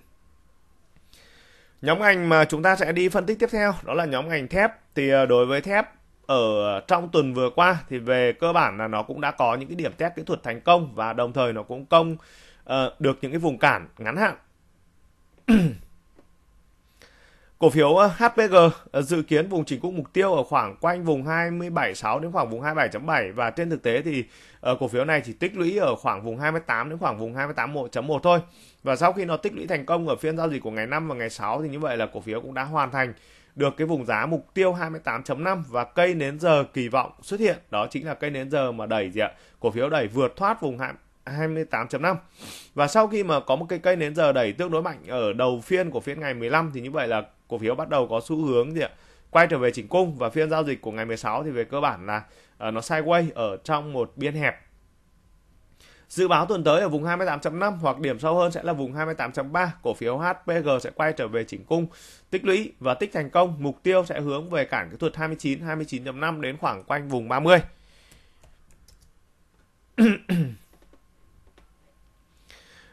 nhóm ngành mà chúng ta sẽ đi phân tích tiếp theo đó là nhóm ngành thép thì ờ, đối với thép ở trong tuần vừa qua thì về cơ bản là nó cũng đã có những cái điểm test kỹ thuật thành công và đồng thời nó cũng công uh, được những cái vùng cản ngắn hạn Cổ phiếu ờ, HPG ờ, dự kiến vùng chỉnh cũng mục tiêu ở khoảng quanh vùng 276 đến khoảng vùng 27.7 và trên thực tế thì ờ, cổ phiếu này chỉ tích lũy ở khoảng vùng 28 đến khoảng vùng 28.1 thôi. Và sau khi nó tích lũy thành công ở phiên giao dịch của ngày 5 và ngày 6 thì như vậy là cổ phiếu cũng đã hoàn thành được cái vùng giá mục tiêu 28.5 và cây nến giờ kỳ vọng xuất hiện đó chính là cây nến giờ mà đẩy gì ạ cổ phiếu đẩy vượt thoát vùng 28.5 và sau khi mà có một cái cây nến giờ đẩy tương đối mạnh ở đầu phiên của phiên ngày 15 thì như vậy là cổ phiếu bắt đầu có xu hướng gì ạ quay trở về chỉnh cung và phiên giao dịch của ngày 16 thì về cơ bản là uh, nó sideways ở trong một biên hẹp Dự báo tuần tới ở vùng 28.5 hoặc điểm sâu hơn sẽ là vùng 28.3, cổ phiếu HPG sẽ quay trở về chỉnh cung, tích lũy và tích thành công, mục tiêu sẽ hướng về cản kỹ thuật 29, 29.5 đến khoảng quanh vùng 30.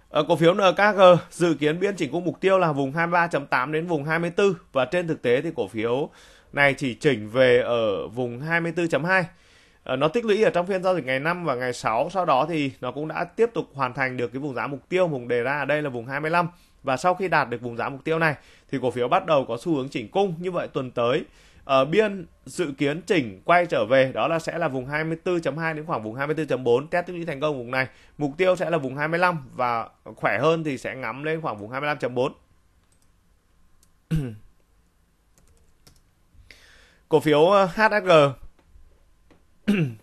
Ờ, cổ phiếu NKG dự kiến biên chỉnh khung mục tiêu là vùng 23.8 đến vùng 24 và trên thực tế thì cổ phiếu này chỉ chỉnh về ở vùng 24.2 ờ, nó tích lũy ở trong phiên giao dịch ngày 5 và ngày 6 sau đó thì nó cũng đã tiếp tục hoàn thành được cái vùng giá mục tiêu vùng đề ra ở đây là vùng 25 và sau khi đạt được vùng giá mục tiêu này thì cổ phiếu bắt đầu có xu hướng chỉnh cung như vậy tuần tới ở ờ, biên dự kiến chỉnh quay trở về đó là sẽ là vùng 24.2 đến khoảng vùng 24.4 test tích lũy thành công vùng này mục tiêu sẽ là vùng 25 và khỏe hơn thì sẽ ngắm lên khoảng vùng 25.4 cổ phiếu ờ, HSG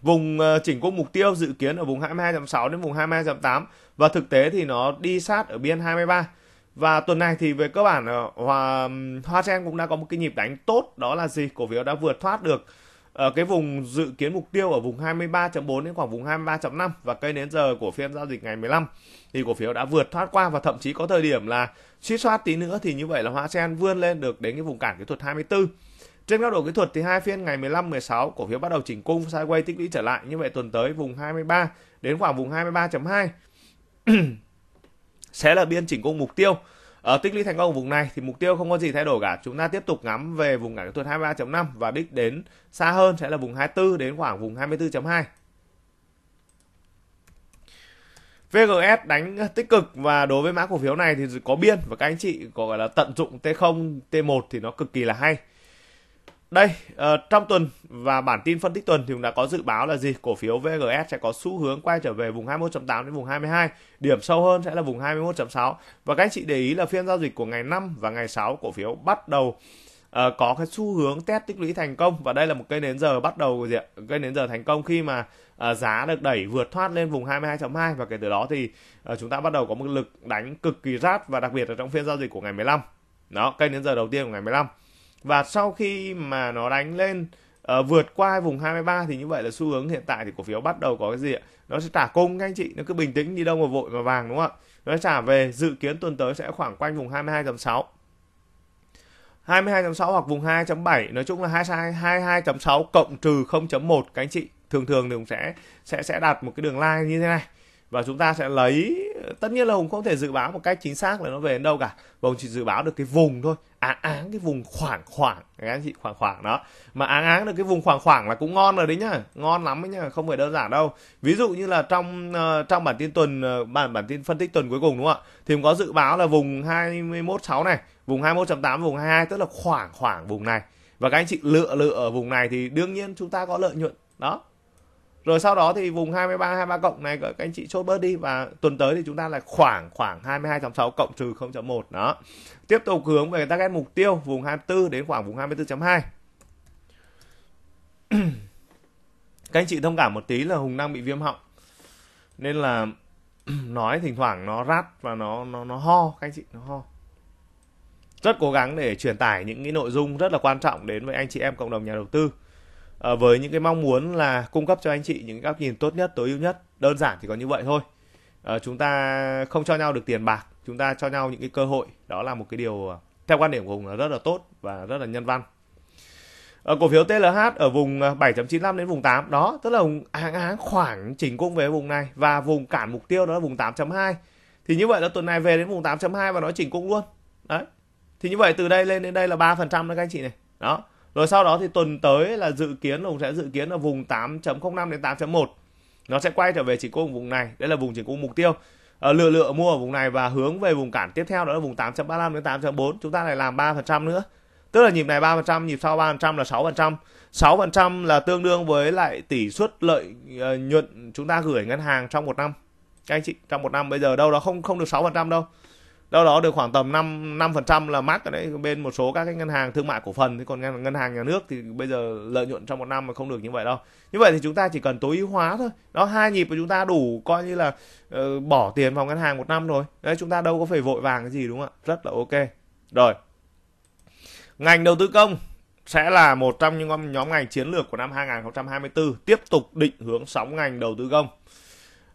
vùng ờ, chỉnh cung mục tiêu dự kiến ở vùng 22.6 đến vùng 22.8 và thực tế thì nó đi sát ở biên 23 và tuần này thì về cơ bản ờ, Hòa Hoa Sen cũng đã có một cái nhịp đánh tốt đó là gì? Cổ phiếu đã vượt thoát được ở ờ, cái vùng dự kiến mục tiêu ở vùng 23.4 đến khoảng vùng 23.5 và cây đến giờ của phiên giao dịch ngày 15 thì cổ phiếu đã vượt thoát qua và thậm chí có thời điểm là suy soát tí nữa thì như vậy là Hoa Sen vươn lên được đến cái vùng cản kỹ thuật 24. Trên góc độ kỹ thuật thì hai phiên ngày 15 16 cổ phiếu bắt đầu chỉnh cung sideways tích lũy trở lại như vậy tuần tới vùng 23 đến khoảng vùng 23.2 sẽ là biên chỉnh cung mục tiêu ở tích lũy thành công ở vùng này thì mục tiêu không có gì thay đổi cả chúng ta tiếp tục ngắm về vùng ngã thuật 23.5 và đích đến xa hơn sẽ là vùng 24 đến khoảng vùng 24.2 VGS đánh tích cực và đối với mã cổ phiếu này thì có biên và các anh chị gọi là tận dụng T0, T1 thì nó cực kỳ là hay. Đây, ờ, trong tuần và bản tin phân tích tuần thì cũng đã có dự báo là gì? Cổ phiếu VGS sẽ có xu hướng quay trở về vùng 21.8 đến vùng 22, điểm sâu hơn sẽ là vùng 21.6. Và các anh chị để ý là phiên giao dịch của ngày 5 và ngày 6 cổ phiếu bắt đầu uh, có cái xu hướng test tích lũy thành công và đây là một cây nến giờ bắt đầu của gì ạ? Cây nến giờ thành công khi mà uh, giá được đẩy vượt thoát lên vùng 22.2 và kể từ đó thì uh, chúng ta bắt đầu có một lực đánh cực kỳ rát và đặc biệt là trong phiên giao dịch của ngày 15. Đó, cây nến giờ đầu tiên của ngày 15 và sau khi mà nó đánh lên uh, vượt qua vùng 23 thì như vậy là xu hướng hiện tại thì cổ phiếu bắt đầu có cái gì ạ nó sẽ trả cung các anh chị nó cứ bình tĩnh đi đâu mà vội mà vàng đúng không ạ nó trả về dự kiến tuần tới sẽ khoảng quanh vùng 22.6 22.6 hoặc vùng 2.7 nói chung là 22.6 cộng trừ 0.1 các anh chị thường thường thì cũng sẽ sẽ sẽ đặt một cái đường line như thế này và chúng ta sẽ lấy tất nhiên là hùng không thể dự báo một cách chính xác là nó về đến đâu cả và hùng chỉ dự báo được cái vùng thôi áng áng cái vùng khoảng khoảng các anh chị khoảng khoảng đó mà áng áng được cái vùng khoảng khoảng là cũng ngon rồi đấy nhá ngon lắm đấy nhá không phải đơn giản đâu ví dụ như là trong ờ, trong bản tin tuần ờ, bản bản tin phân tích tuần cuối cùng đúng không ạ thì cũng có dự báo là vùng 21.6 này vùng 21.8 vùng 22 tức là khoảng khoảng vùng này và các anh chị lựa lựa ở vùng này thì đương nhiên chúng ta có lợi nhuận đó rồi sau đó thì vùng 23 23 cộng này các anh chị chốt bớt đi và tuần tới thì chúng ta là khoảng khoảng 22.6 cộng trừ 0.1 đó tiếp tục hướng về target mục tiêu vùng 24 đến khoảng vùng 24.2 các anh chị thông cảm một tí là hùng đang bị viêm họng nên là nói thỉnh thoảng nó rát và nó nó nó ho các anh chị nó ho rất cố gắng để truyền tải những cái nội dung rất là quan trọng đến với anh chị em cộng đồng nhà đầu tư à, với những cái mong muốn là cung cấp cho anh chị những góc nhìn tốt nhất tối ưu nhất đơn giản thì có như vậy thôi à, chúng ta không cho nhau được tiền bạc chúng ta cho nhau những cái cơ hội đó là một cái điều ờ, theo quan điểm của Hùng là rất là tốt và rất là nhân văn ở ờ, cổ phiếu TLH ở vùng 7.95 ờ, đến vùng 8 đó tức là hàng hàng khoảng chỉnh cung về vùng này và vùng cản mục tiêu đó là vùng 8.2 thì như vậy là tuần này về đến vùng 8.2 và nó chỉnh cung luôn đấy thì như vậy từ đây lên đến đây là 3% đó các anh chị này đó rồi sau đó thì tuần tới là dự kiến Hùng sẽ dự kiến là vùng 8.05 đến 8.1 nó sẽ quay trở về chỉ cung vùng này đây là vùng chỉnh cung mục tiêu Ờ, lựa lựa mua ở vùng này và hướng về vùng cản tiếp theo đó là vùng 8.35 đến 8.4 chúng ta lại làm 3% nữa tức là nhịp này 3% nhịp sau 3% là 6% 6% là tương đương với lại tỷ suất lợi ờ, nhuận chúng ta gửi ngân hàng trong một năm các anh chị trong một năm bây giờ đâu đó không không được 6% đâu đâu đó được khoảng tầm 5 năm phần trăm là mắc ở đấy bên một số các cái ngân hàng thương mại cổ phần thì còn ngân, ngân hàng nhà nước thì bây giờ lợi nhuận trong một năm mà không được như vậy đâu như vậy thì chúng ta chỉ cần tối ưu hóa thôi đó hai nhịp của chúng ta đủ coi như là uh, bỏ tiền vào ngân hàng một năm rồi đấy chúng ta đâu có phải vội vàng cái gì đúng không ạ rất là ok rồi ngành đầu tư công sẽ là một trong những nhóm ngành chiến lược của năm 2024 tiếp tục định hướng sóng ngành đầu tư công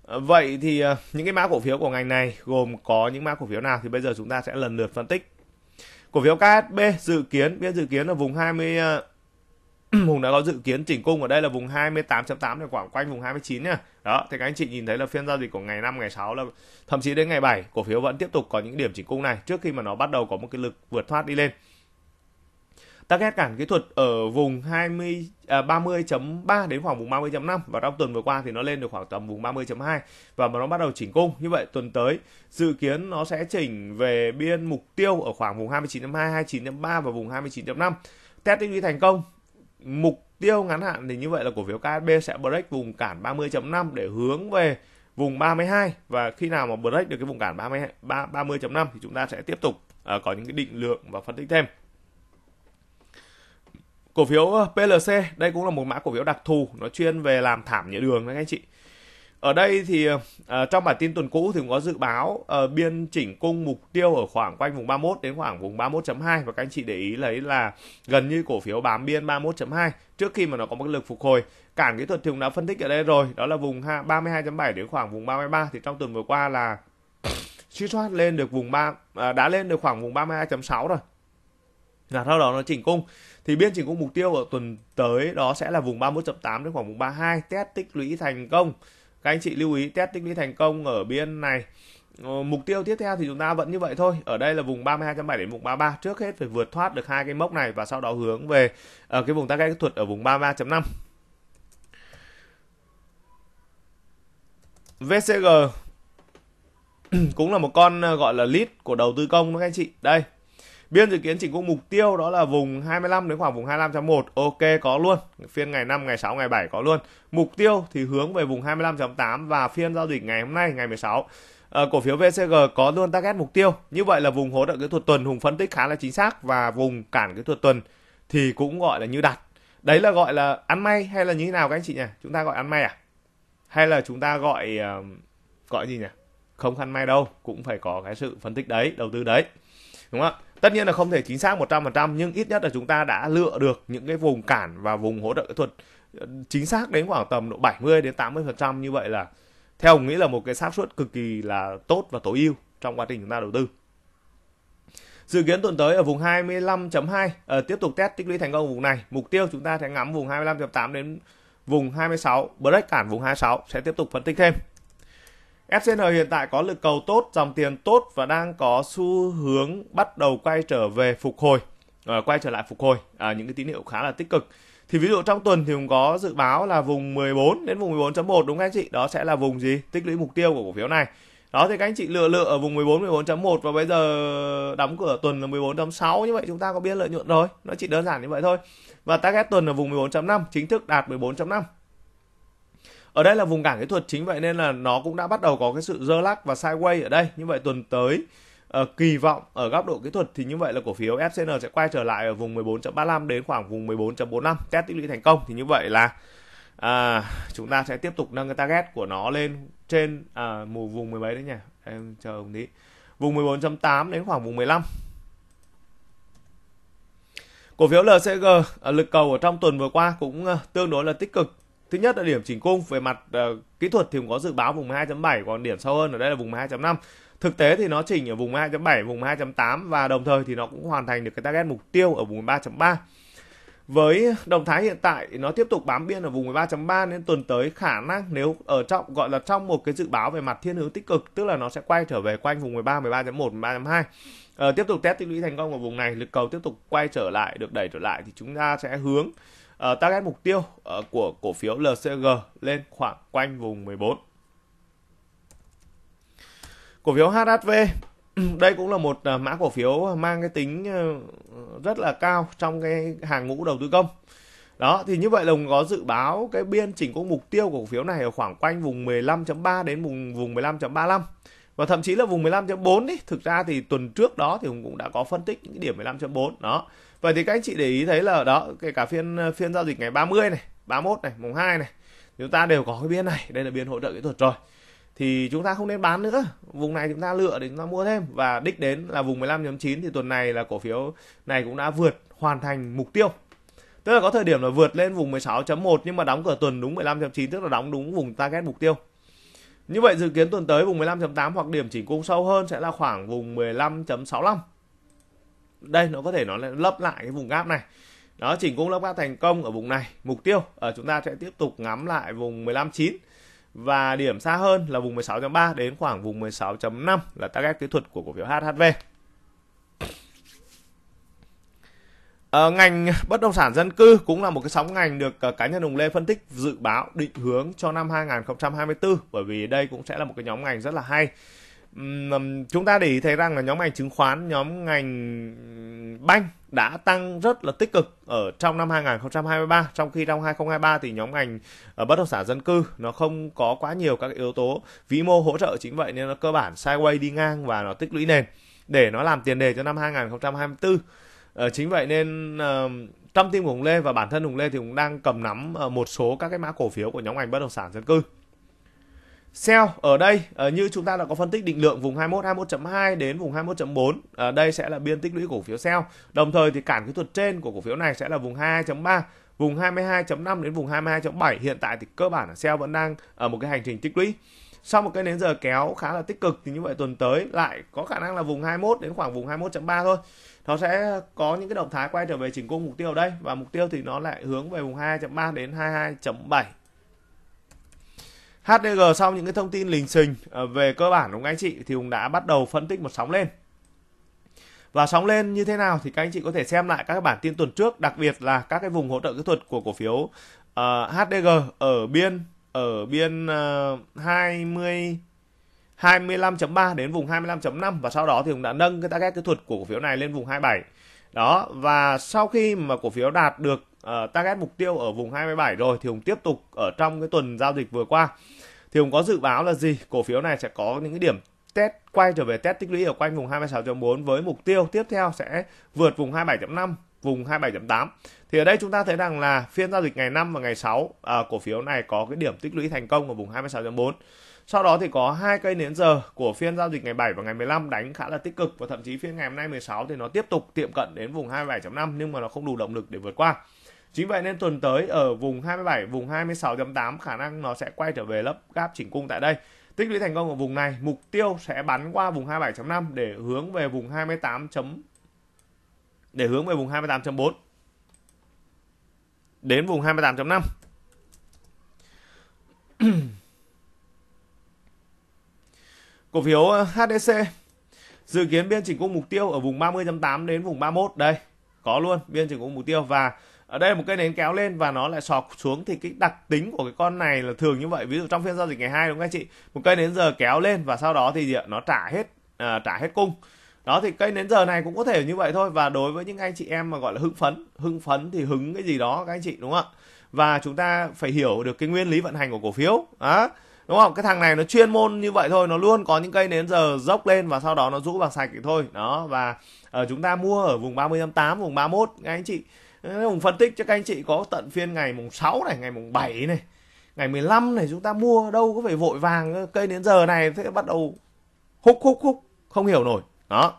Ờ, vậy thì ờ, những cái mã cổ phiếu của ngành này gồm có những mã cổ phiếu nào thì bây giờ chúng ta sẽ lần lượt phân tích. Cổ phiếu KSB dự kiến biết dự kiến là vùng 20 ờ, hùng đã có dự kiến chỉnh cung ở đây là vùng 28.8 này khoảng quanh vùng 29 nhá. Đó, thì các anh chị nhìn thấy là phiên giao dịch của ngày 5 ngày 6 là thậm chí đến ngày 7 cổ phiếu vẫn tiếp tục có những điểm chỉnh cung này trước khi mà nó bắt đầu có một cái lực vượt thoát đi lên. Tắc ghét cản kỹ thuật ở vùng 20 à, 30.3 đến khoảng vùng 30.5 và trong tuần vừa qua thì nó lên được khoảng tầm vùng 30.2 và nó bắt đầu chỉnh cung. Như vậy tuần tới dự kiến nó sẽ chỉnh về biên mục tiêu ở khoảng vùng 29.2, 29.3 và vùng 29.5. Test đi thành công. Mục tiêu ngắn hạn thì như vậy là cổ phiếu KSB sẽ break vùng cản 30.5 để hướng về vùng 32 và khi nào mà break được cái vùng cản 30 30.5 thì chúng ta sẽ tiếp tục uh, có những cái định lượng và phân tích thêm. Cổ phiếu ờ, PLC, đây cũng là một mã cổ phiếu đặc thù, nó chuyên về làm thảm nhựa đường đấy các anh chị. Ở đây thì uh, trong bản tin tuần cũ thì cũng có dự báo uh, biên chỉnh cung mục tiêu ở khoảng quanh vùng 31 đến khoảng vùng 31.2 và các anh chị để ý lấy là gần như cổ phiếu bám biên 31.2 trước khi mà nó có một lực phục hồi. Cản kỹ thuật thì cũng đã phân tích ở đây rồi, đó là vùng 32.7 đến khoảng vùng 33 thì trong tuần vừa qua là suy thoát lên được vùng 3 uh, đã lên được khoảng vùng 32.6 rồi. Là sau đó nó chỉnh cung thì biên chỉnh khung mục tiêu ở tuần tới đó sẽ là vùng 31.8 đến khoảng vùng 32 test tích lũy thành công các anh chị lưu ý test tích lũy thành công ở biên này ờ, mục tiêu tiếp theo thì chúng ta vẫn như vậy thôi ở đây là vùng 32.7 đến vùng 33 trước hết phải vượt thoát được hai cái mốc này và sau đó hướng về ở ờ, cái vùng target kỹ thuật ở vùng 33.5 VCG cũng là một con ờ, gọi là lít của đầu tư công các anh chị đây Biên dự kiến chỉnh có mục tiêu đó là vùng 25 đến khoảng vùng 25.1. Ok có luôn. Phiên ngày 5, ngày 6, ngày 7 có luôn. Mục tiêu thì hướng về vùng 25.8 và phiên giao dịch ngày hôm nay ngày 16. À, ờ, cổ phiếu VCG có luôn target mục tiêu. Như vậy là vùng hỗ trợ kỹ thuật tuần Hùng phân tích khá là chính xác và vùng cản kỹ thuật tuần thì cũng gọi là như đặt. Đấy là gọi là ăn may hay là như thế nào các anh chị nhỉ? Chúng ta gọi ăn may à? Hay là chúng ta gọi uh, gọi gì nhỉ? Không ăn may đâu, cũng phải có cái sự phân tích đấy, đầu tư đấy. Đúng không ạ? tất nhiên là không thể chính xác 100% nhưng ít nhất là chúng ta đã lựa được những cái vùng cản và vùng hỗ trợ kỹ thuật ờ, chính xác đến khoảng tầm độ 70 đến 80% như vậy là theo ông nghĩ là một cái xác suất cực kỳ là tốt và tối ưu trong quá trình chúng ta đầu tư. Dự kiến tuần tới ở vùng 25.2 ở ờ, tiếp tục test tích lũy thành công vùng này. Mục tiêu chúng ta sẽ ngắm vùng 25.8 đến vùng 26, break cản vùng 26 sẽ tiếp tục phân tích thêm. FCN hiện tại có lực cầu tốt, dòng tiền tốt và đang có xu hướng bắt đầu quay trở về phục hồi, à, quay trở lại phục hồi, à, những cái tín hiệu khá là tích cực. Thì ví dụ trong tuần thì cũng có dự báo là vùng 14 đến vùng 14.1 đúng không anh chị? Đó sẽ là vùng gì? Tích lũy mục tiêu của cổ phiếu này. Đó thì các anh chị lựa lựa ở vùng 14 14.1 và bây giờ đóng cửa tuần là 14.6 như vậy chúng ta có biết lợi nhuận rồi. Nó chỉ đơn giản như vậy thôi. Và target tuần ở vùng 14.5 chính thức đạt 14.5 ở đây là vùng cảng kỹ thuật chính vậy nên là nó cũng đã bắt đầu có cái sự dơ lắc và sideways ở đây như vậy tuần tới uh, kỳ vọng ở góc độ kỹ thuật thì như vậy là cổ phiếu FCN sẽ quay trở lại ở vùng 14.35 đến khoảng vùng 14.45 test tích lũy thành công thì như vậy là à, chúng ta sẽ tiếp tục nâng cái target của nó lên trên à, mù vùng mười mấy đấy nhỉ em chờ ông tí vùng 14.8 đến khoảng vùng 15 cổ phiếu LCG à, lực cầu ở trong tuần vừa qua cũng ờ, tương đối là tích cực Thứ nhất là điểm chỉnh cung về mặt uh, kỹ thuật thì cũng có dự báo vùng 12.7 còn điểm sâu hơn ở đây là vùng 12.5. Thực tế thì nó chỉnh ở vùng 2.7, vùng 2.8 và đồng thời thì nó cũng hoàn thành được cái target mục tiêu ở vùng 3.3. Với động thái hiện tại nó tiếp tục bám biên ở vùng 13.3 nên tuần tới khả năng nếu ở trong gọi là trong một cái dự báo về mặt thiên hướng tích cực tức là nó sẽ quay trở về quanh vùng 13, 13.1, 13.2. Ờ, tiếp tục test tích lũy thành công ở vùng này, lực cầu tiếp tục quay trở lại được đẩy trở lại thì chúng ta sẽ hướng Ờ, target mục tiêu ờ, của cổ phiếu LCG lên khoảng quanh vùng 14. Cổ phiếu HHV đây cũng là một ờ, mã cổ phiếu mang cái tính rất là cao trong cái hàng ngũ đầu tư công. Đó, thì như vậy là có dự báo cái biên chỉnh của mục tiêu của cổ phiếu này ở khoảng quanh vùng 15.3 đến vùng vùng 15.35 và thậm chí là vùng 15.4 đi thực ra thì tuần trước đó thì cũng đã có phân tích những điểm 15.4 đó Vậy thì các anh chị để ý thấy là đó, kể cả phiên ờ, phiên giao dịch ngày 30 này, 31 này, mùng 2 này, chúng ta đều có cái biên này, đây là biên hỗ trợ kỹ thuật rồi. Thì chúng ta không nên bán nữa. Vùng này chúng ta lựa để chúng ta mua thêm và đích đến là vùng 15.9 thì tuần này là cổ phiếu này cũng đã vượt hoàn thành mục tiêu. Tức là có thời điểm là vượt lên vùng 16.1 nhưng mà đóng cửa tuần đúng 15.9 tức là đóng đúng vùng target mục tiêu. Như vậy dự kiến tuần tới vùng 15.8 hoặc điểm chỉnh cung sâu hơn sẽ là khoảng vùng 15.65 đây nó có thể nó lấp lại cái vùng gap này đó chỉnh cung lấp gap thành công ở vùng này mục tiêu ở ờ, chúng ta sẽ tiếp tục ngắm lại vùng 159 và điểm xa hơn là vùng 16.3 đến khoảng vùng 16.5 là target kỹ thuật của cổ phiếu HHV. À, ờ, ngành bất động sản dân cư cũng là một cái sóng ngành được ờ, cá nhân Hùng Lê phân tích dự báo định hướng cho năm 2024 bởi vì đây cũng sẽ là một cái nhóm ngành rất là hay chúng ta để ý thấy rằng là nhóm ngành chứng khoán, nhóm ngành banh đã tăng rất là tích cực ở trong năm 2023 trong khi trong 2023 thì nhóm ngành ở ờ, bất động sản dân cư nó không có quá nhiều các yếu tố vĩ mô hỗ trợ chính vậy nên nó cơ bản sideways đi ngang và nó tích lũy nền để nó làm tiền đề cho năm 2024 Ờ, chính vậy nên uh, trong tim của Hùng Lê và bản thân Hùng Lê thì cũng đang cầm nắm ờ, một số các cái mã cổ phiếu của nhóm ngành bất động sản dân cư. Sell ở đây ờ, như chúng ta đã có phân tích định lượng vùng 21 21.2 đến vùng 21.4. Ở ờ, đây sẽ là biên tích lũy cổ phiếu sell. Đồng thời thì cản kỹ thuật trên của cổ phiếu này sẽ là vùng 22.3 vùng 22.5 đến vùng 22.7 hiện tại thì cơ bản là sell vẫn đang ở một cái hành trình tích lũy sau một cái nến giờ kéo khá là tích cực thì như vậy tuần tới lại có khả năng là vùng 21 đến khoảng vùng 21.3 thôi nó sẽ có những cái động thái quay trở về chỉnh cung mục tiêu đây và mục tiêu thì nó lại hướng về vùng 2.3 đến 22.7 HDG sau những cái thông tin lình xình ờ, về cơ bản đúng các anh chị thì Hùng đã bắt đầu phân tích một sóng lên. Và sóng lên như thế nào thì các anh chị có thể xem lại các bản tin tuần trước, đặc biệt là các cái vùng hỗ trợ kỹ thuật của cổ phiếu uh, ờ, HDG ở biên ở biên uh, 20 25.3 đến vùng 25.5 và sau đó thì cũng đã nâng cái target kỹ thuật của cổ phiếu này lên vùng 27. Đó và sau khi mà cổ phiếu đạt được uh, target mục tiêu ở vùng 27 rồi thì Hùng tiếp tục ở trong cái tuần giao dịch vừa qua thì ông có dự báo là gì? Cổ phiếu này sẽ có những cái điểm test quay trở về test tích lũy ở quanh vùng 26.4 với mục tiêu tiếp theo sẽ vượt vùng 27.5 vùng 27.8. Thì ở đây chúng ta thấy rằng là phiên giao dịch ngày 5 và ngày 6 à, cổ phiếu này có cái điểm tích lũy thành công ở vùng 26.4. Sau đó thì có hai cây nến giờ của phiên giao dịch ngày 7 và ngày 15 đánh khá là tích cực và thậm chí phiên ngày hôm nay 16 thì nó tiếp tục tiệm cận đến vùng 27.5 nhưng mà nó không đủ động lực để vượt qua. Chính vậy nên tuần tới ở vùng 27, vùng 26.8 khả năng nó sẽ quay trở về lớp gap chỉnh cung tại đây. Tích lũy thành công ở vùng này, mục tiêu sẽ bắn qua vùng 27.5 để hướng về vùng 28. Chấm... để hướng về vùng 28.4 đến vùng 28.5. Cổ phiếu ờ, HDC dự kiến biên chỉnh cung mục tiêu ở vùng 30.8 đến vùng 31 đây. Có luôn biên chỉnh cung mục tiêu và ở đây một cây nến kéo lên và nó lại sọt xuống thì cái đặc tính của cái con này là thường như vậy ví dụ trong phiên giao dịch ngày hai đúng không các chị một cây nến giờ kéo lên và sau đó thì gì nó trả hết à, trả hết cung đó thì cây nến giờ này cũng có thể như vậy thôi và đối với những anh chị em mà gọi là hưng phấn hưng phấn thì hứng cái gì đó các anh chị đúng không ạ và chúng ta phải hiểu được cái nguyên lý vận hành của cổ phiếu đó đúng không cái thằng này nó chuyên môn như vậy thôi nó luôn có những cây nến giờ dốc lên và sau đó nó rũ bằng sạch thì thôi đó và uh, chúng ta mua ở vùng 30 tám vùng 31 các anh chị Hùng phân tích cho các anh chị có tận phiên ngày mùng 6 này, ngày mùng 7 này, ngày 15 này chúng ta mua đâu có phải vội vàng cây đến giờ này thế bắt đầu húc húc húc không hiểu nổi. Đó.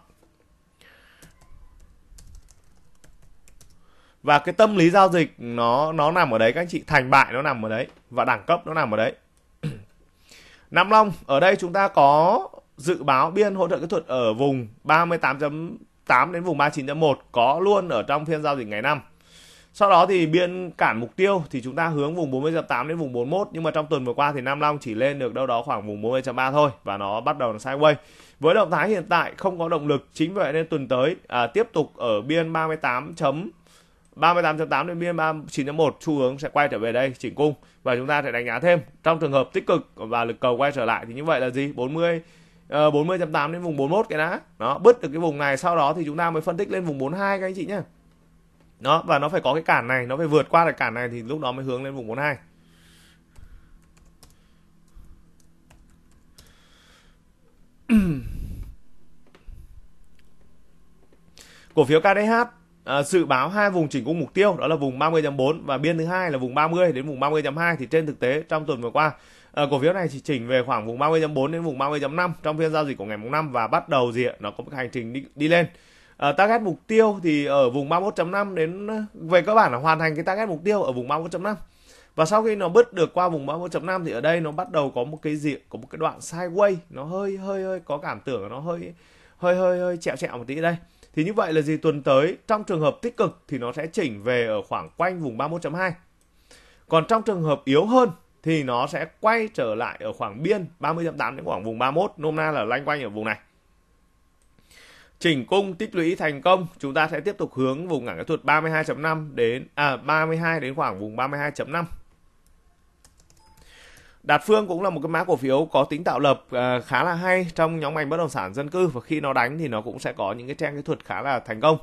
Và cái tâm lý giao dịch nó nó nằm ở đấy các anh chị, thành bại nó nằm ở đấy và đẳng cấp nó nằm ở đấy. Nam Long, ở đây chúng ta có dự báo biên hỗ trợ kỹ thuật ở vùng 38.8 đến vùng 39.1 có luôn ở trong phiên giao dịch ngày 5 sau đó thì biên cản mục tiêu thì chúng ta hướng vùng 40.8 đến vùng 41 nhưng mà trong tuần vừa qua thì Nam Long chỉ lên được đâu đó khoảng vùng 40.3 thôi và nó bắt đầu nó sideways. Với động thái hiện tại không có động lực chính vậy nên tuần tới à, tiếp tục ở biên 38 chấm 38.8 đến biên 39.1 xu hướng sẽ quay trở về đây chỉnh cung và chúng ta sẽ đánh giá thêm trong trường hợp tích cực và lực cầu quay trở lại thì như vậy là gì 40 40.8 ờ, đến vùng 41 cái đã đó bứt được cái vùng này sau đó thì chúng ta mới phân tích lên vùng 42 các anh chị nhé đó và nó phải có cái cản này nó phải vượt qua được cản này thì lúc đó mới hướng lên vùng 42 cổ phiếu KDH à, dự báo hai vùng chỉnh cung mục tiêu đó là vùng 30.4 và biên thứ hai là vùng 30 đến vùng 30.2 thì trên thực tế trong tuần vừa qua à, cổ phiếu này chỉ chỉnh về khoảng vùng 30.4 đến vùng 30.5 trong phiên giao dịch của ngày mùng 5 và bắt đầu gì nó có một hành trình đi, đi lên uh, target mục tiêu thì ở vùng 31.5 đến về cơ bản là hoàn thành cái target mục tiêu ở vùng 31.5 và sau khi nó bứt được qua vùng 31.5 thì ở đây nó bắt đầu có một cái gì có một cái đoạn sideways nó hơi hơi hơi có cảm tưởng nó hơi hơi hơi hơi chẹo chẹo một tí đây thì như vậy là gì tuần tới trong trường hợp tích cực thì nó sẽ chỉnh về ở khoảng quanh vùng 31.2 còn trong trường hợp yếu hơn thì nó sẽ quay trở lại ở khoảng biên 30.8 đến khoảng vùng 31 nôm na là lanh quanh ở vùng này chỉnh cung tích lũy thành công, chúng ta sẽ tiếp tục hướng vùng ngã kỹ thuật 32.5 đến à 32 đến khoảng vùng 32.5. Đạt Phương cũng là một cái mã cổ phiếu có tính tạo lập uh, khá là hay trong nhóm ngành bất động sản dân cư và khi nó đánh thì nó cũng sẽ có những cái trang kỹ thuật khá là thành công.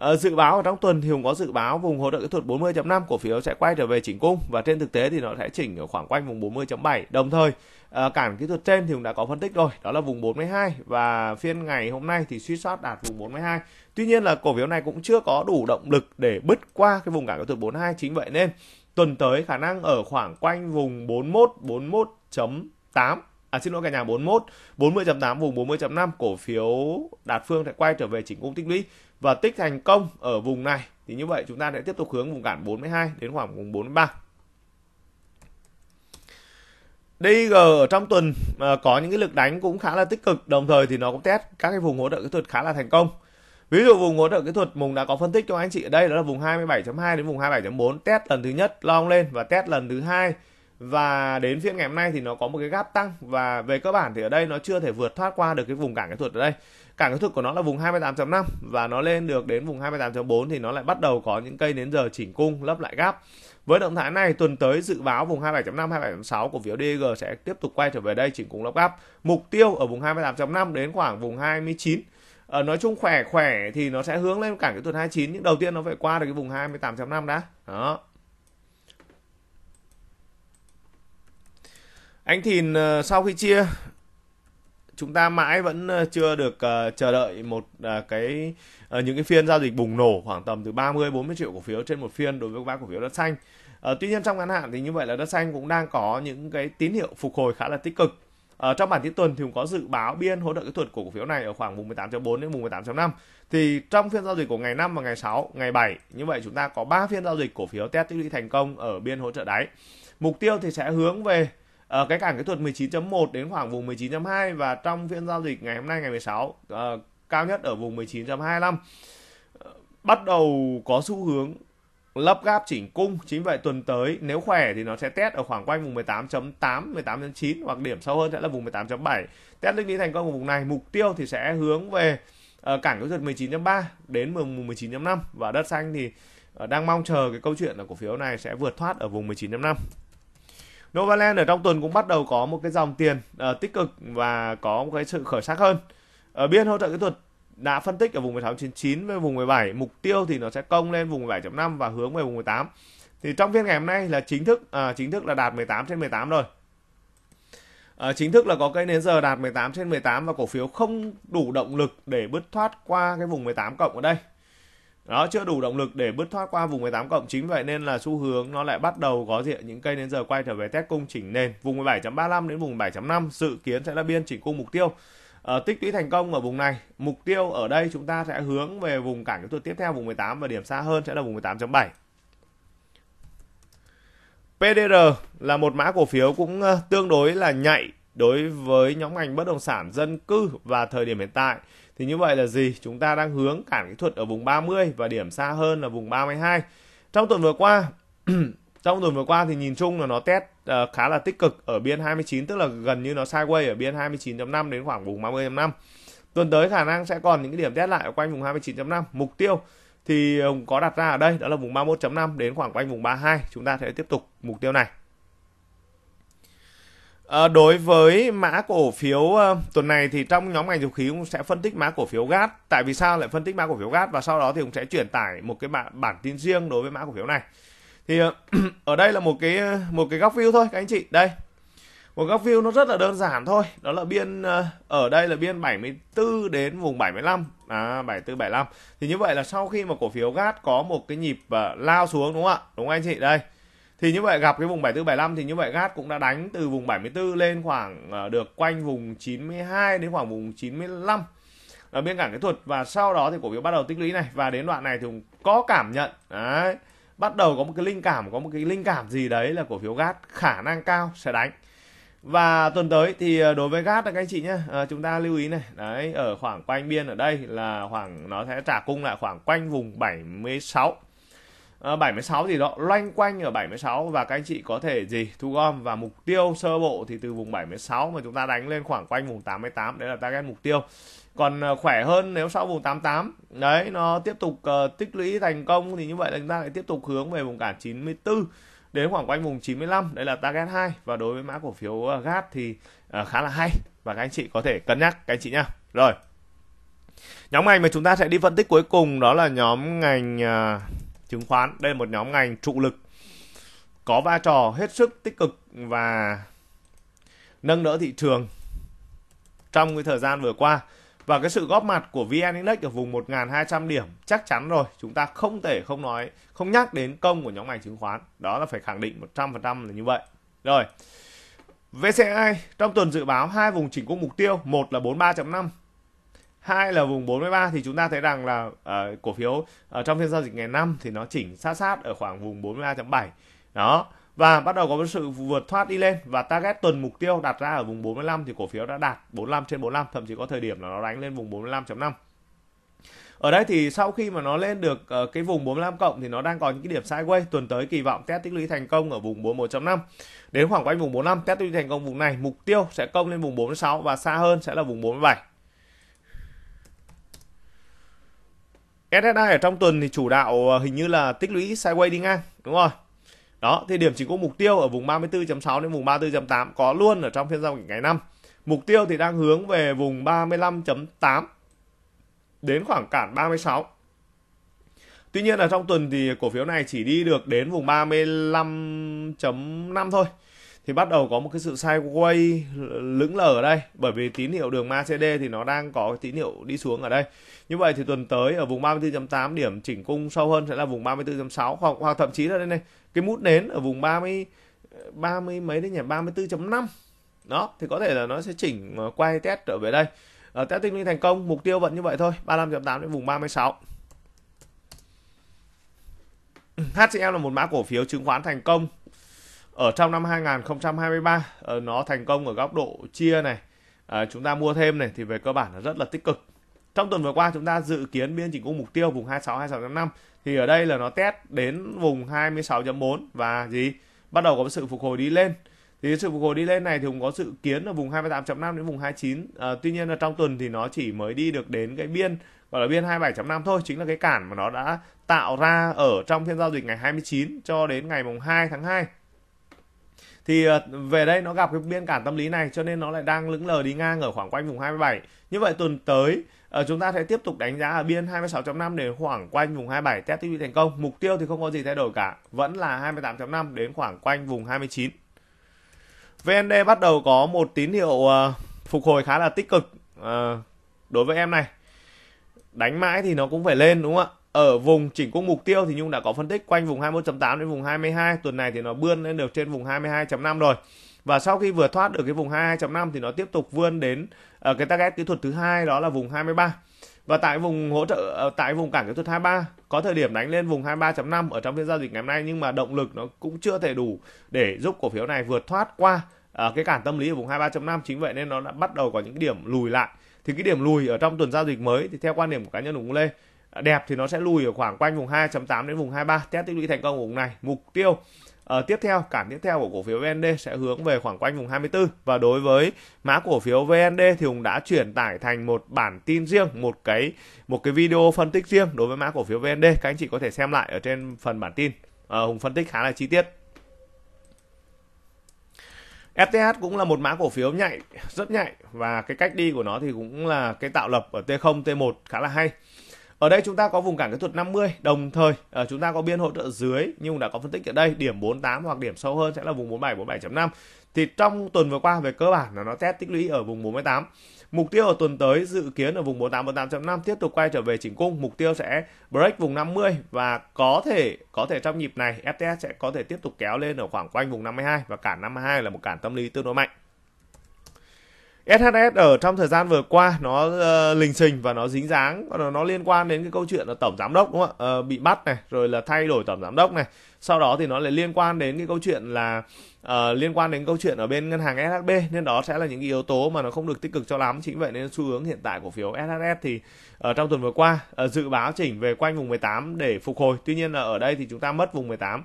À, dự báo trong tuần thì Hùng có dự báo vùng hỗ trợ kỹ thuật 40.5 cổ phiếu sẽ quay trở về chỉnh cung và trên thực tế thì nó sẽ chỉnh ở khoảng quanh vùng 40.7. Đồng thời à, ờ, cản kỹ thuật trên thì Hùng đã có phân tích rồi, đó là vùng 42 và phiên ngày hôm nay thì suy soát đạt vùng 42. Tuy nhiên là cổ phiếu này cũng chưa có đủ động lực để bứt qua cái vùng cản kỹ thuật 42 chính vậy nên tuần tới khả năng ở khoảng quanh vùng 41 41.8 à xin lỗi cả nhà 41 40.8 vùng 40.5 cổ phiếu Đạt Phương sẽ quay trở về chỉnh cung tích lũy và tích thành công ở vùng này thì như vậy chúng ta sẽ tiếp tục hướng vùng cản 42 đến khoảng vùng 43 DG ở trong tuần à, có những cái lực đánh cũng khá là tích cực đồng thời thì nó cũng test các cái vùng hỗ trợ kỹ thuật khá là thành công ví dụ vùng hỗ trợ kỹ thuật mùng đã có phân tích cho anh chị ở đây đó là vùng 27.2 đến vùng 27.4 test lần thứ nhất long lên và test lần thứ hai và đến phiên ngày hôm nay thì nó có một cái gap tăng và về cơ bản thì ở đây nó chưa thể vượt thoát qua được cái vùng cản kỹ thuật ở đây cản kỹ thuật của nó là vùng 28.5 và nó lên được đến vùng 28.4 thì nó lại bắt đầu có những cây đến giờ chỉnh cung lấp lại gap với động thái này tuần tới dự báo vùng 27.5 27.6 của phiếu DG sẽ tiếp tục quay trở về đây chỉnh cung lấp gap mục tiêu ở vùng 28.5 đến khoảng vùng 29 ở ờ, nói chung khỏe khỏe thì nó sẽ hướng lên cản kỹ thuật 29 nhưng đầu tiên nó phải qua được cái vùng 28.5 đã đó Anh Thìn sau khi chia chúng ta mãi vẫn chưa được uh, chờ đợi một uh, cái uh, những cái phiên giao dịch bùng nổ khoảng tầm từ 30 40 triệu cổ phiếu trên một phiên đối với các cổ phiếu đất xanh. Uh, tuy nhiên trong ngắn hạn thì như vậy là đất xanh cũng đang có những cái tín hiệu phục hồi khá là tích cực. Ở trong bản tin tuần thì cũng có dự báo biên hỗ trợ kỹ thuật của cổ phiếu này ở khoảng vùng 18.4 đến vùng 18.5. Thì trong phiên giao dịch của ngày 5 và ngày 6, ngày 7 như vậy chúng ta có 3 phiên giao dịch cổ phiếu test tích lũy thành công ở biên hỗ trợ đáy. Mục tiêu thì sẽ hướng về uh, cái cản kỹ thuật 19.1 đến khoảng vùng 19.2 và trong phiên giao dịch ngày hôm nay ngày 16 uh, ờ, cao nhất ở vùng 19.25 uh, ờ, bắt đầu có xu hướng lấp gáp chỉnh cung chính vậy tuần tới nếu khỏe thì nó sẽ test ở khoảng quanh vùng 18.8 18.9 hoặc điểm sâu hơn sẽ là vùng 18.7 test lên đi thành công ở vùng này mục tiêu thì sẽ hướng về uh, cản kỹ thuật 19.3 đến vùng 19.5 và đất xanh thì đang mong chờ cái câu chuyện là cổ phiếu này sẽ vượt thoát ở vùng 19.5 Novaland ở trong tuần cũng bắt đầu có một cái dòng tiền uh, tích cực và có một cái sự khởi sắc hơn. Ở ờ, biên hỗ trợ kỹ thuật đã phân tích ở vùng 16.99 với vùng 17, mục tiêu thì nó sẽ công lên vùng 17.5 và hướng về vùng 18. Thì trong phiên ngày hôm nay là chính thức uh, chính thức là đạt 18 trên 18 rồi. À, chính thức là có cây nến giờ đạt 18 trên 18 và cổ phiếu không đủ động lực để bứt thoát qua cái vùng 18 cộng ở đây nó chưa đủ động lực để bứt thoát qua vùng 18 cộng chính vậy nên là xu hướng nó lại bắt đầu có diện những cây đến giờ quay trở về test cung chỉnh nền vùng 17.35 đến vùng 7.5 dự kiến sẽ là biên chỉnh cung mục tiêu à, tích lũy thành công ở vùng này mục tiêu ở đây chúng ta sẽ hướng về vùng cản kỹ thuật tiếp theo vùng 18 và điểm xa hơn sẽ là vùng 18.7 PDR là một mã cổ phiếu cũng ờ, tương đối là nhạy đối với nhóm ngành bất động sản dân cư và thời điểm hiện tại thì như vậy là gì? Chúng ta đang hướng cản kỹ thuật ở vùng 30 và điểm xa hơn là vùng 32. Trong tuần vừa qua, trong tuần vừa qua thì nhìn chung là nó test uh, khá là tích cực ở biên 29 tức là gần như nó sideways ở biên 29.5 đến khoảng vùng 30.5. Tuần tới khả năng sẽ còn những cái điểm test lại ở quanh vùng 29.5. Mục tiêu thì ờ, có đặt ra ở đây đó là vùng 31.5 đến khoảng quanh vùng 32. Chúng ta sẽ tiếp tục mục tiêu này. À, đối với mã cổ phiếu uh, tuần này thì trong nhóm ngành dầu khí cũng sẽ phân tích mã cổ phiếu gas. Tại vì sao lại phân tích mã cổ phiếu gas và sau đó thì cũng sẽ chuyển tải một cái bản, bản tin riêng đối với mã cổ phiếu này. Thì uh, ở đây là một cái một cái góc view thôi các anh chị. Đây. Một góc view nó rất là đơn giản thôi, đó là biên uh, ở đây là biên 74 đến vùng 75, à 74 75. Thì như vậy là sau khi mà cổ phiếu gas có một cái nhịp lao xuống đúng không ạ? Đúng không anh chị? Đây thì như vậy gặp cái vùng 74 75 thì như vậy GAT cũng đã đánh từ vùng 74 lên khoảng ờ, được quanh vùng 92 đến khoảng vùng 95 ở biên cảng kỹ thuật và sau đó thì cổ phiếu bắt đầu tích lũy này và đến đoạn này thì có cảm nhận đấy bắt đầu có một cái linh cảm có một cái linh cảm gì đấy là cổ phiếu GAT khả năng cao sẽ đánh và tuần tới thì ờ, đối với GAT các anh chị nhé ờ, chúng ta lưu ý này đấy ở khoảng quanh biên ở đây là khoảng nó sẽ trả cung lại khoảng quanh vùng 76 76 ờ, gì đó loanh quanh ở 76 và các anh chị có thể gì thu gom và mục tiêu sơ bộ thì từ vùng 76 mà chúng ta đánh lên khoảng quanh vùng 88 đấy là target mục tiêu còn ờ, khỏe hơn nếu sau vùng 88 đấy nó tiếp tục uh, tích lũy thành công thì như vậy là chúng ta lại tiếp tục hướng về vùng cản 94 đến khoảng quanh vùng 95 đấy là target 2 và đối với mã cổ phiếu uh, GAT thì uh, khá là hay và các anh chị có thể cân nhắc các anh chị nhá rồi nhóm ngành mà chúng ta sẽ đi phân tích cuối cùng đó là nhóm ngành uh, chứng khoán. Đây là một nhóm ngành trụ lực có vai trò hết sức tích cực và nâng đỡ thị trường trong cái thời gian vừa qua. Và cái sự góp mặt của VN Index ở vùng 1.200 điểm chắc chắn rồi chúng ta không thể không nói, không nhắc đến công của nhóm ngành chứng khoán. Đó là phải khẳng định 100% là như vậy. Rồi, VCI trong tuần dự báo hai vùng chỉnh cung mục tiêu, một là 43.5 hai là vùng 43 thì chúng ta thấy rằng là uh, cổ phiếu uh, trong phiên giao dịch ngày 5 thì nó chỉnh sát sát ở khoảng vùng 43.7 đó và bắt đầu có sự vượt thoát đi lên và target tuần mục tiêu đặt ra ở vùng 45 thì cổ phiếu đã đạt 45 trên 45 thậm chí có thời điểm là nó đánh lên vùng 45.5 ở đây thì sau khi mà nó lên được uh, cái vùng 45 cộng thì nó đang có những cái điểm sideways tuần tới kỳ vọng test tích lũy thành công ở vùng 41.5 đến khoảng quanh vùng 45 test tích lũy thành công vùng này mục tiêu sẽ công lên vùng 46 và xa hơn sẽ là vùng 47 SSI ở trong tuần thì chủ đạo ờ, hình như là tích lũy sideways đi ngang đúng rồi đó thì điểm chỉnh có mục tiêu ở vùng 34.6 đến vùng 34.8 có luôn ở trong phiên giao dịch ngày 5 mục tiêu thì đang hướng về vùng 35.8 đến khoảng cản 36 Tuy nhiên là trong tuần thì cổ phiếu này chỉ đi được đến vùng 35.5 thôi thì bắt đầu có một cái sự sideways lững lờ ở đây bởi vì tín hiệu đường MACD thì nó đang có tín hiệu đi xuống ở đây như vậy thì tuần tới ở vùng 34.8 điểm chỉnh cung sâu hơn sẽ là vùng 34.6 hoặc hoặc thậm chí là đây này cái mút nến ở vùng 30 30 mấy đấy nhỉ 34.5 đó thì có thể là nó sẽ chỉnh ờ, quay test trở về đây ở ờ, test tinh linh thành công mục tiêu vẫn như vậy thôi 35.8 đến vùng 36 ừ, HCL là một mã cổ phiếu chứng khoán thành công ở trong năm 2023 ờ, nó thành công ở góc độ chia này à, chúng ta mua thêm này thì về cơ bản là rất là tích cực trong tuần vừa qua chúng ta dự kiến biên chỉnh khung mục tiêu vùng 26 26.5 thì ở đây là nó test đến vùng 26.4 và gì bắt đầu có sự phục hồi đi lên thì sự phục hồi đi lên này thì cũng có dự kiến ở vùng 28.5 đến vùng 29 à, ờ, tuy nhiên là trong tuần thì nó chỉ mới đi được đến cái biên gọi là biên 27.5 thôi chính là cái cản mà nó đã tạo ra ở trong phiên giao dịch ngày 29 cho đến ngày mùng 2 tháng 2 thì ờ, về đây nó gặp cái biên cản tâm lý này cho nên nó lại đang lững lờ đi ngang ở khoảng quanh vùng 27 như vậy tuần tới ờ, chúng ta sẽ tiếp tục đánh giá ở biên 26.5 đến khoảng quanh vùng 27 test TV thành công mục tiêu thì không có gì thay đổi cả vẫn là 28.5 đến khoảng quanh vùng 29 VND bắt đầu có một tín hiệu ờ, phục hồi khá là tích cực đối với em này đánh mãi thì nó cũng phải lên đúng không ạ ở vùng chỉnh cung mục tiêu thì Nhung đã có phân tích quanh vùng 21.8 đến vùng 22 tuần này thì nó bươn lên được trên vùng 22.5 rồi và sau khi vừa thoát được cái vùng 22.5 thì nó tiếp tục vươn đến ở ờ, cái target kỹ thuật thứ hai đó là vùng 23 và tại vùng hỗ trợ ờ, tại vùng cản kỹ thuật 23 có thời điểm đánh lên vùng 23.5 ở trong phiên giao dịch ngày hôm nay nhưng mà động lực nó cũng chưa thể đủ để giúp cổ phiếu này vượt thoát qua ờ, cái cản tâm lý ở vùng 23.5 chính vậy nên nó đã bắt đầu có những điểm lùi lại thì cái điểm lùi ở trong tuần giao dịch mới thì theo quan điểm của cá nhân Hùng Lê đẹp thì nó sẽ lùi ở khoảng quanh vùng 2.8 đến vùng 23 test tích lũy thành công của vùng này mục tiêu uh, tiếp theo cản tiếp theo của cổ phiếu VND sẽ hướng về khoảng quanh vùng 24 và đối với mã cổ phiếu VND thì Hùng đã chuyển tải thành một bản tin riêng một cái một cái video phân tích riêng đối với mã cổ phiếu VND các anh chị có thể xem lại ở trên phần bản tin uh, Hùng phân tích khá là chi tiết FTH cũng là một mã cổ phiếu nhạy, rất nhạy và cái cách đi của nó thì cũng là cái tạo lập ở T0, T1 khá là hay. Ở đây chúng ta có vùng cản kỹ thuật 50, đồng thời uh, chúng ta có biên hỗ trợ dưới nhưng đã có phân tích ở đây, điểm 48 hoặc điểm sâu hơn sẽ là vùng 47 47.5. Thì trong tuần vừa qua về cơ bản là nó test tích lũy ở vùng 48. Mục tiêu ở tuần tới dự kiến ở vùng 48 48.5 tiếp tục quay trở về chỉnh cung, mục tiêu sẽ break vùng 50 và có thể có thể trong nhịp này FTS sẽ có thể tiếp tục kéo lên ở khoảng quanh vùng 52 và cản 52 là một cản tâm lý tương đối mạnh. SHS ở trong thời gian vừa qua nó uh, lình xình và nó dính dáng nó, nó liên quan đến cái câu chuyện là tổng giám đốc đúng không ạ uh, bị bắt này rồi là thay đổi tổng giám đốc này sau đó thì nó lại liên quan đến cái câu chuyện là uh, liên quan đến câu chuyện ở bên ngân hàng SHB nên đó sẽ là những yếu tố mà nó không được tích cực cho lắm chính vậy nên xu hướng hiện tại của phiếu SHS thì ở uh, trong tuần vừa qua uh, dự báo chỉnh về quanh vùng 18 để phục hồi tuy nhiên là ở đây thì chúng ta mất vùng 18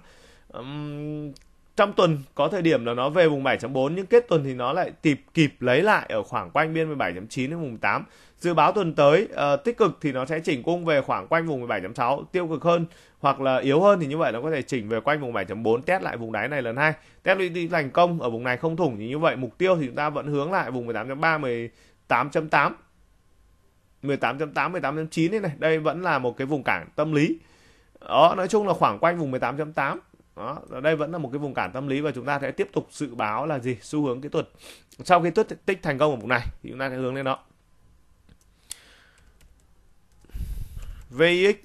um, trong tuần có thời điểm là nó về vùng 7.4 nhưng kết tuần thì nó lại kịp kịp lấy lại ở khoảng quanh biên 17.9 đến vùng 8. Dự báo tuần tới uh, tích cực thì nó sẽ chỉnh cung về khoảng quanh vùng 17.6, tiêu cực hơn hoặc là yếu hơn thì như vậy nó có thể chỉnh về quanh vùng 7.4 test lại vùng đáy này lần hai. Test đi thành công ở vùng này không thủng thì như vậy mục tiêu thì chúng ta vẫn hướng lại vùng 18.3 18.8 18.8 18.9 này này, đây vẫn là một cái vùng cản tâm lý. Đó, nói chung là khoảng quanh vùng 18.8 đó đây vẫn là một cái vùng cản tâm lý và chúng ta sẽ tiếp tục dự báo là gì xu hướng kỹ thuật sau khi tuất tích thành công ở vùng này thì chúng ta sẽ hướng lên đó VX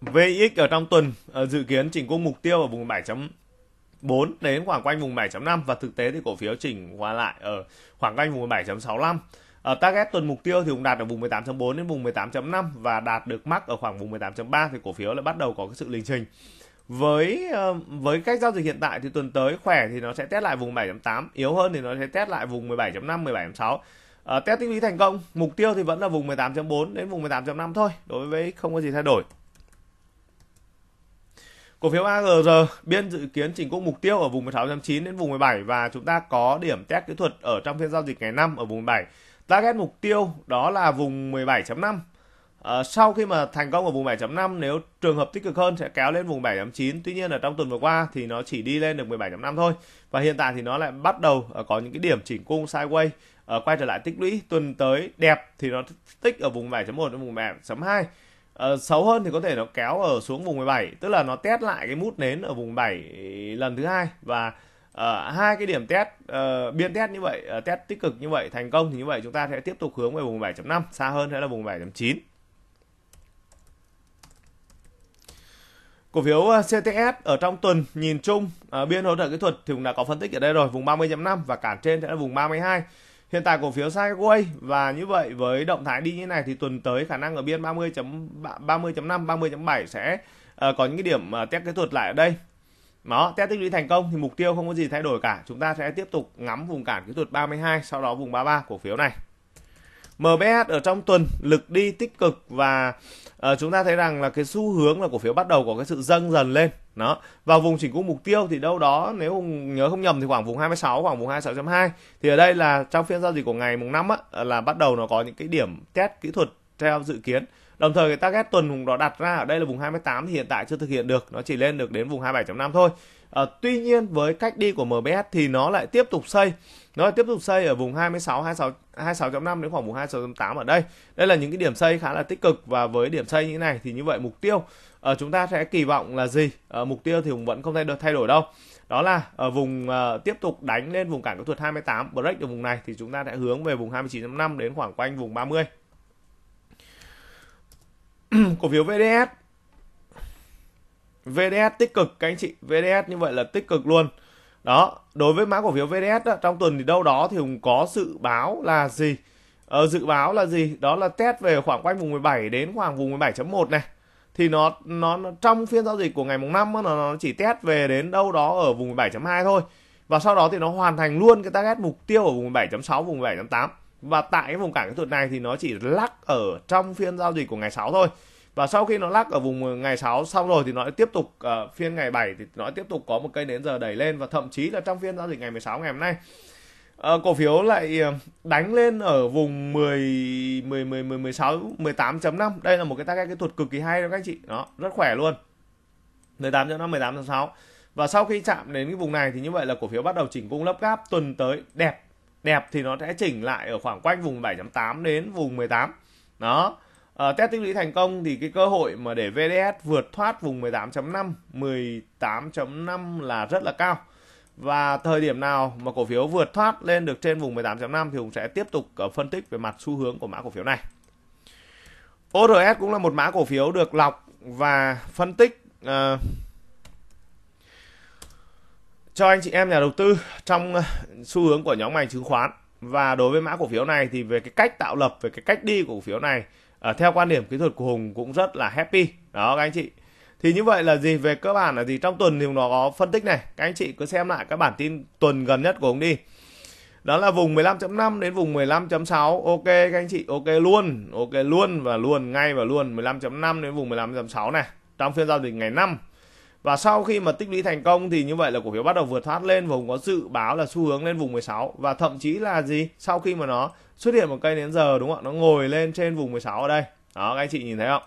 VX ở trong tuần ờ, dự kiến chỉnh cung mục tiêu ở vùng 7. 4 đến khoảng quanh vùng 7.5 và thực tế thì cổ phiếu chỉnh qua lại ở khoảng quanh vùng 7.65 ở ờ, target tuần mục tiêu thì cũng đạt ở vùng 18.4 đến vùng 18.5 và đạt được mắc ở khoảng vùng 18.3 thì cổ phiếu lại bắt đầu có cái sự lình trình với ờ, với cách giao dịch hiện tại thì tuần tới khỏe thì nó sẽ test lại vùng 7.8 yếu hơn thì nó sẽ test lại vùng 17.5 17.6 Uh, test tích lũy thành công mục tiêu thì vẫn là vùng 18.4 đến vùng 18.5 thôi đối với không có gì thay đổi Cổ phiếu ARG biên dự kiến chỉnh cũng mục tiêu ở vùng 16.9 đến vùng 17 và chúng ta có điểm test kỹ thuật ở trong phiên giao dịch ngày 5 ở vùng 17. Target mục tiêu đó là vùng 17.5. À, ờ, sau khi mà thành công ở vùng 7.5 nếu trường hợp tích cực hơn sẽ kéo lên vùng 7.9 tuy nhiên ở trong tuần vừa qua thì nó chỉ đi lên được 17.5 thôi và hiện tại thì nó lại bắt đầu ờ, có những cái điểm chỉnh cung sideways ờ, quay trở lại tích lũy tuần tới đẹp thì nó tích ở vùng 7.1 đến vùng 7.2 À, xấu hơn thì có thể nó kéo ở xuống vùng 17 tức là nó test lại cái mút nến ở vùng 7 lần thứ hai và uh, hai cái điểm test uh, biên test như vậy uh, test tích cực như vậy thành công thì như vậy chúng ta sẽ tiếp tục hướng về vùng 7.5 xa hơn sẽ là vùng 7.9 Cổ phiếu CTS ở trong tuần nhìn chung uh, biên hỗ trợ kỹ thuật thì cũng đã có phân tích ở đây rồi, vùng 30.5 và cản trên sẽ là vùng 32. Hiện tại cổ phiếu sideways và như vậy với động thái đi như này thì tuần tới khả năng ở biên 30.5 30.5 30.7 sẽ uh, có những cái điểm uh, test kỹ thuật lại ở đây. Đó, test tích lũy thành công thì mục tiêu không có gì thay đổi cả. Chúng ta sẽ tiếp tục ngắm vùng cản kỹ thuật 32 sau đó vùng 33 cổ phiếu này. MBS ở trong tuần lực đi tích cực và uh, chúng ta thấy rằng là cái xu hướng là cổ phiếu bắt đầu có cái sự dâng dần lên đó vào vùng chỉnh cung mục tiêu thì đâu đó nếu nhớ không nhầm thì khoảng vùng 26 khoảng vùng 26.2 thì ở đây là trong phiên giao dịch của ngày mùng 5 á, là bắt đầu nó có những cái điểm test kỹ thuật theo dự kiến đồng thời cái target tuần vùng đó đặt ra ở đây là vùng 28 thì hiện tại chưa thực hiện được nó chỉ lên được đến vùng 27.5 thôi À, tuy nhiên với cách đi của MBS thì nó lại tiếp tục xây nó lại tiếp tục xây ở vùng 26 26 26.5 đến khoảng vùng 26.8 ở đây. Đây là những cái điểm xây khá là tích cực và với điểm xây như thế này thì như vậy mục tiêu uh, chúng ta sẽ kỳ vọng là gì? Uh, mục tiêu thì cũng vẫn không thay đổi thay đổi đâu. Đó là ở vùng uh, tiếp tục đánh lên vùng cản kỹ thuật 28 break ở vùng này thì chúng ta sẽ hướng về vùng 29.5 đến khoảng quanh vùng 30. Cổ phiếu VDS VDS tích cực các anh chị VDS như vậy là tích cực luôn đó đối với mã cổ phiếu VDS đó, trong tuần thì đâu đó thì cũng có dự báo là gì ờ, dự báo là gì đó là test về khoảng quanh vùng 17 đến khoảng vùng 17.1 này thì nó nó, nó trong phiên giao dịch của ngày mùng 5 nó, nó chỉ test về đến đâu đó ở vùng 17.2 thôi và sau đó thì nó hoàn thành luôn cái target mục tiêu ở vùng 7.6 vùng 7.8 và tại cái vùng cản kỹ thuật này thì nó chỉ lắc ở trong phiên giao dịch của ngày 6 thôi và sau khi nó lắc ở vùng ngày 6 xong rồi thì nó tiếp tục uh, phiên ngày 7 thì nó tiếp tục có một cây nến giờ đẩy lên và thậm chí là trong phiên giao dịch ngày 16 ngày hôm nay uh, cổ phiếu lại ờ, đánh lên ở vùng 10 10 10, 10 16 18.5. Đây là một cái target kỹ thuật cực kỳ hay đó các anh chị. Đó, rất khỏe luôn. 18.5 18.6. Và sau khi chạm đến cái vùng này thì như vậy là cổ phiếu bắt đầu chỉnh cung lấp gáp tuần tới đẹp. Đẹp thì nó sẽ chỉnh lại ở khoảng quanh vùng 7.8 đến vùng 18. Đó. Uh, test tích lũy thành công thì cái cơ hội mà để VDS vượt thoát vùng 18.5, 18.5 là rất là cao. Và thời điểm nào mà cổ phiếu vượt thoát lên được trên vùng 18.5 thì Hùng sẽ tiếp tục ờ, phân tích về mặt xu hướng của mã cổ phiếu này. ORS cũng là một mã cổ phiếu được lọc và phân tích uh, cho anh chị em nhà đầu tư trong xu hướng của nhóm ngành chứng khoán. Và đối với mã cổ phiếu này thì về cái cách tạo lập, về cái cách đi của cổ phiếu này à, theo quan điểm kỹ thuật của hùng cũng rất là happy đó các anh chị thì như vậy là gì về cơ bản là gì trong tuần thì nó có phân tích này các anh chị cứ xem lại các bản tin tuần gần nhất của hùng đi đó là vùng 15.5 đến vùng 15.6 ok các anh chị ok luôn ok luôn và luôn ngay và luôn 15.5 đến vùng 15.6 này trong phiên giao dịch ngày 5 và sau khi mà tích lũy thành công thì như vậy là cổ phiếu bắt đầu vượt thoát lên vùng có dự báo là xu hướng lên vùng 16 và thậm chí là gì? Sau khi mà nó xuất hiện một cây đến giờ đúng không ạ? Nó ngồi lên trên vùng 16 ở đây. Đó các anh chị nhìn thấy không?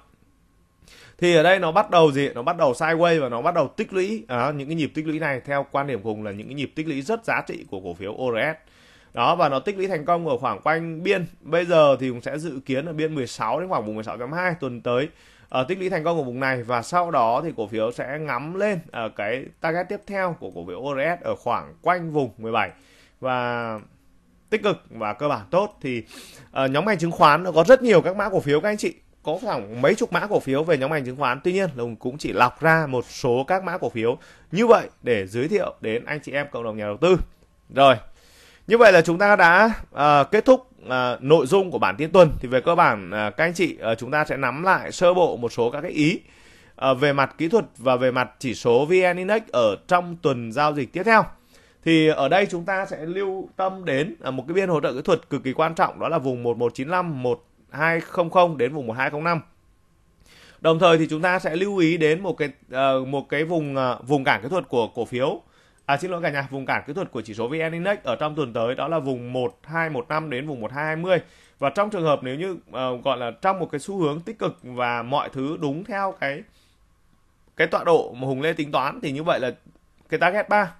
Thì ở đây nó bắt đầu gì? Nó bắt đầu sideways và nó bắt đầu tích lũy à, những cái nhịp tích lũy này theo quan điểm cùng là những cái nhịp tích lũy rất giá trị của cổ phiếu ORS. Đó và nó tích lũy thành công ở khoảng quanh biên. Bây giờ thì cũng sẽ dự kiến ở biên 16 đến khoảng vùng 16.2 tuần tới uh, tích lũy thành công ở vùng này và sau đó thì cổ phiếu sẽ ngắm lên ở ờ, uh, cái target tiếp theo của cổ phiếu ORS ở khoảng quanh vùng 17 và tích cực và cơ bản tốt thì uh, nhóm ngành chứng khoán nó có rất nhiều các mã cổ phiếu các anh chị có khoảng mấy chục mã cổ phiếu về nhóm ngành chứng khoán tuy nhiên lùng cũng chỉ lọc ra một số các mã cổ phiếu như vậy để giới thiệu đến anh chị em cộng đồng nhà đầu tư rồi như vậy là chúng ta đã uh, kết thúc à, nội dung của bản tin tuần thì về cơ bản à, các anh chị à, chúng ta sẽ nắm lại sơ bộ một số các cái ý à, về mặt kỹ thuật và về mặt chỉ số VN Index ở trong tuần giao dịch tiếp theo. Thì ở đây chúng ta sẽ lưu tâm đến à, một cái biên hỗ trợ kỹ thuật cực kỳ quan trọng đó là vùng 1195 1200 đến vùng 1205. Đồng thời thì chúng ta sẽ lưu ý đến một cái à, một cái vùng à, vùng cản kỹ thuật của cổ phiếu À, xin lỗi cả nhà, vùng cản kỹ thuật của chỉ số VN Index ở trong tuần tới đó là vùng 1215 đến vùng 1220. Và trong trường hợp nếu như uh, gọi là trong một cái xu hướng tích cực và mọi thứ đúng theo cái cái tọa độ mà Hùng Lê tính toán thì như vậy là cái target 3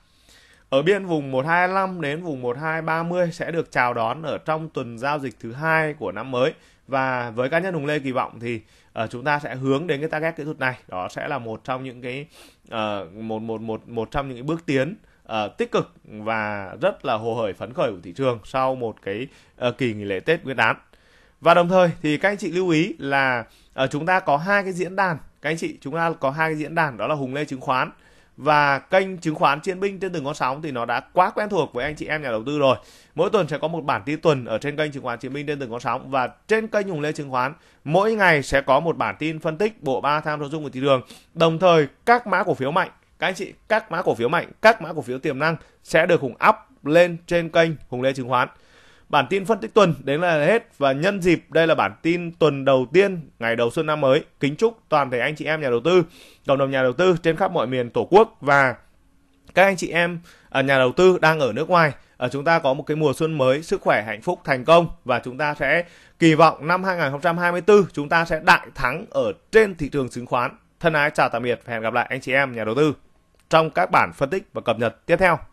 ở biên vùng 1225 đến vùng 1230 sẽ được chào đón ở trong tuần giao dịch thứ hai của năm mới và với cá nhân Hùng Lê kỳ vọng thì uh, chúng ta sẽ hướng đến cái target kỹ thuật này đó sẽ là một trong những cái uh, một một một một trong những cái bước tiến uh, tích cực và rất là hồ hởi phấn khởi của thị trường sau một cái uh, kỳ nghỉ lễ Tết Nguyên đán và đồng thời thì các anh chị lưu ý là uh, chúng ta có hai cái diễn đàn các anh chị chúng ta có hai cái diễn đàn đó là Hùng Lê chứng khoán và kênh chứng khoán chiến binh trên từng con sóng thì nó đã quá quen thuộc với anh chị em nhà đầu tư rồi. Mỗi tuần sẽ có một bản tin tuần ở trên kênh chứng khoán chiến binh trên từng con sóng và trên kênh Hùng Lê chứng khoán mỗi ngày sẽ có một bản tin phân tích bộ ba tham nội dung của thị trường. Đồng thời các mã cổ phiếu mạnh, các anh chị các mã cổ phiếu mạnh, các mã cổ phiếu tiềm năng sẽ được Hùng up lên trên kênh Hùng Lê chứng khoán. Bản tin phân tích tuần đến là hết và nhân dịp đây là bản tin tuần đầu tiên ngày đầu xuân năm mới. Kính chúc toàn thể anh chị em nhà đầu tư, cộng đồng nhà đầu tư trên khắp mọi miền Tổ quốc và các anh chị em à, nhà đầu tư đang ở nước ngoài ở à, chúng ta có một cái mùa xuân mới sức khỏe hạnh phúc thành công và chúng ta sẽ kỳ vọng năm 2024 chúng ta sẽ đại thắng ở trên thị trường chứng khoán. Thân ái chào tạm biệt và hẹn gặp lại anh chị em nhà đầu tư trong các bản phân tích và cập nhật tiếp theo.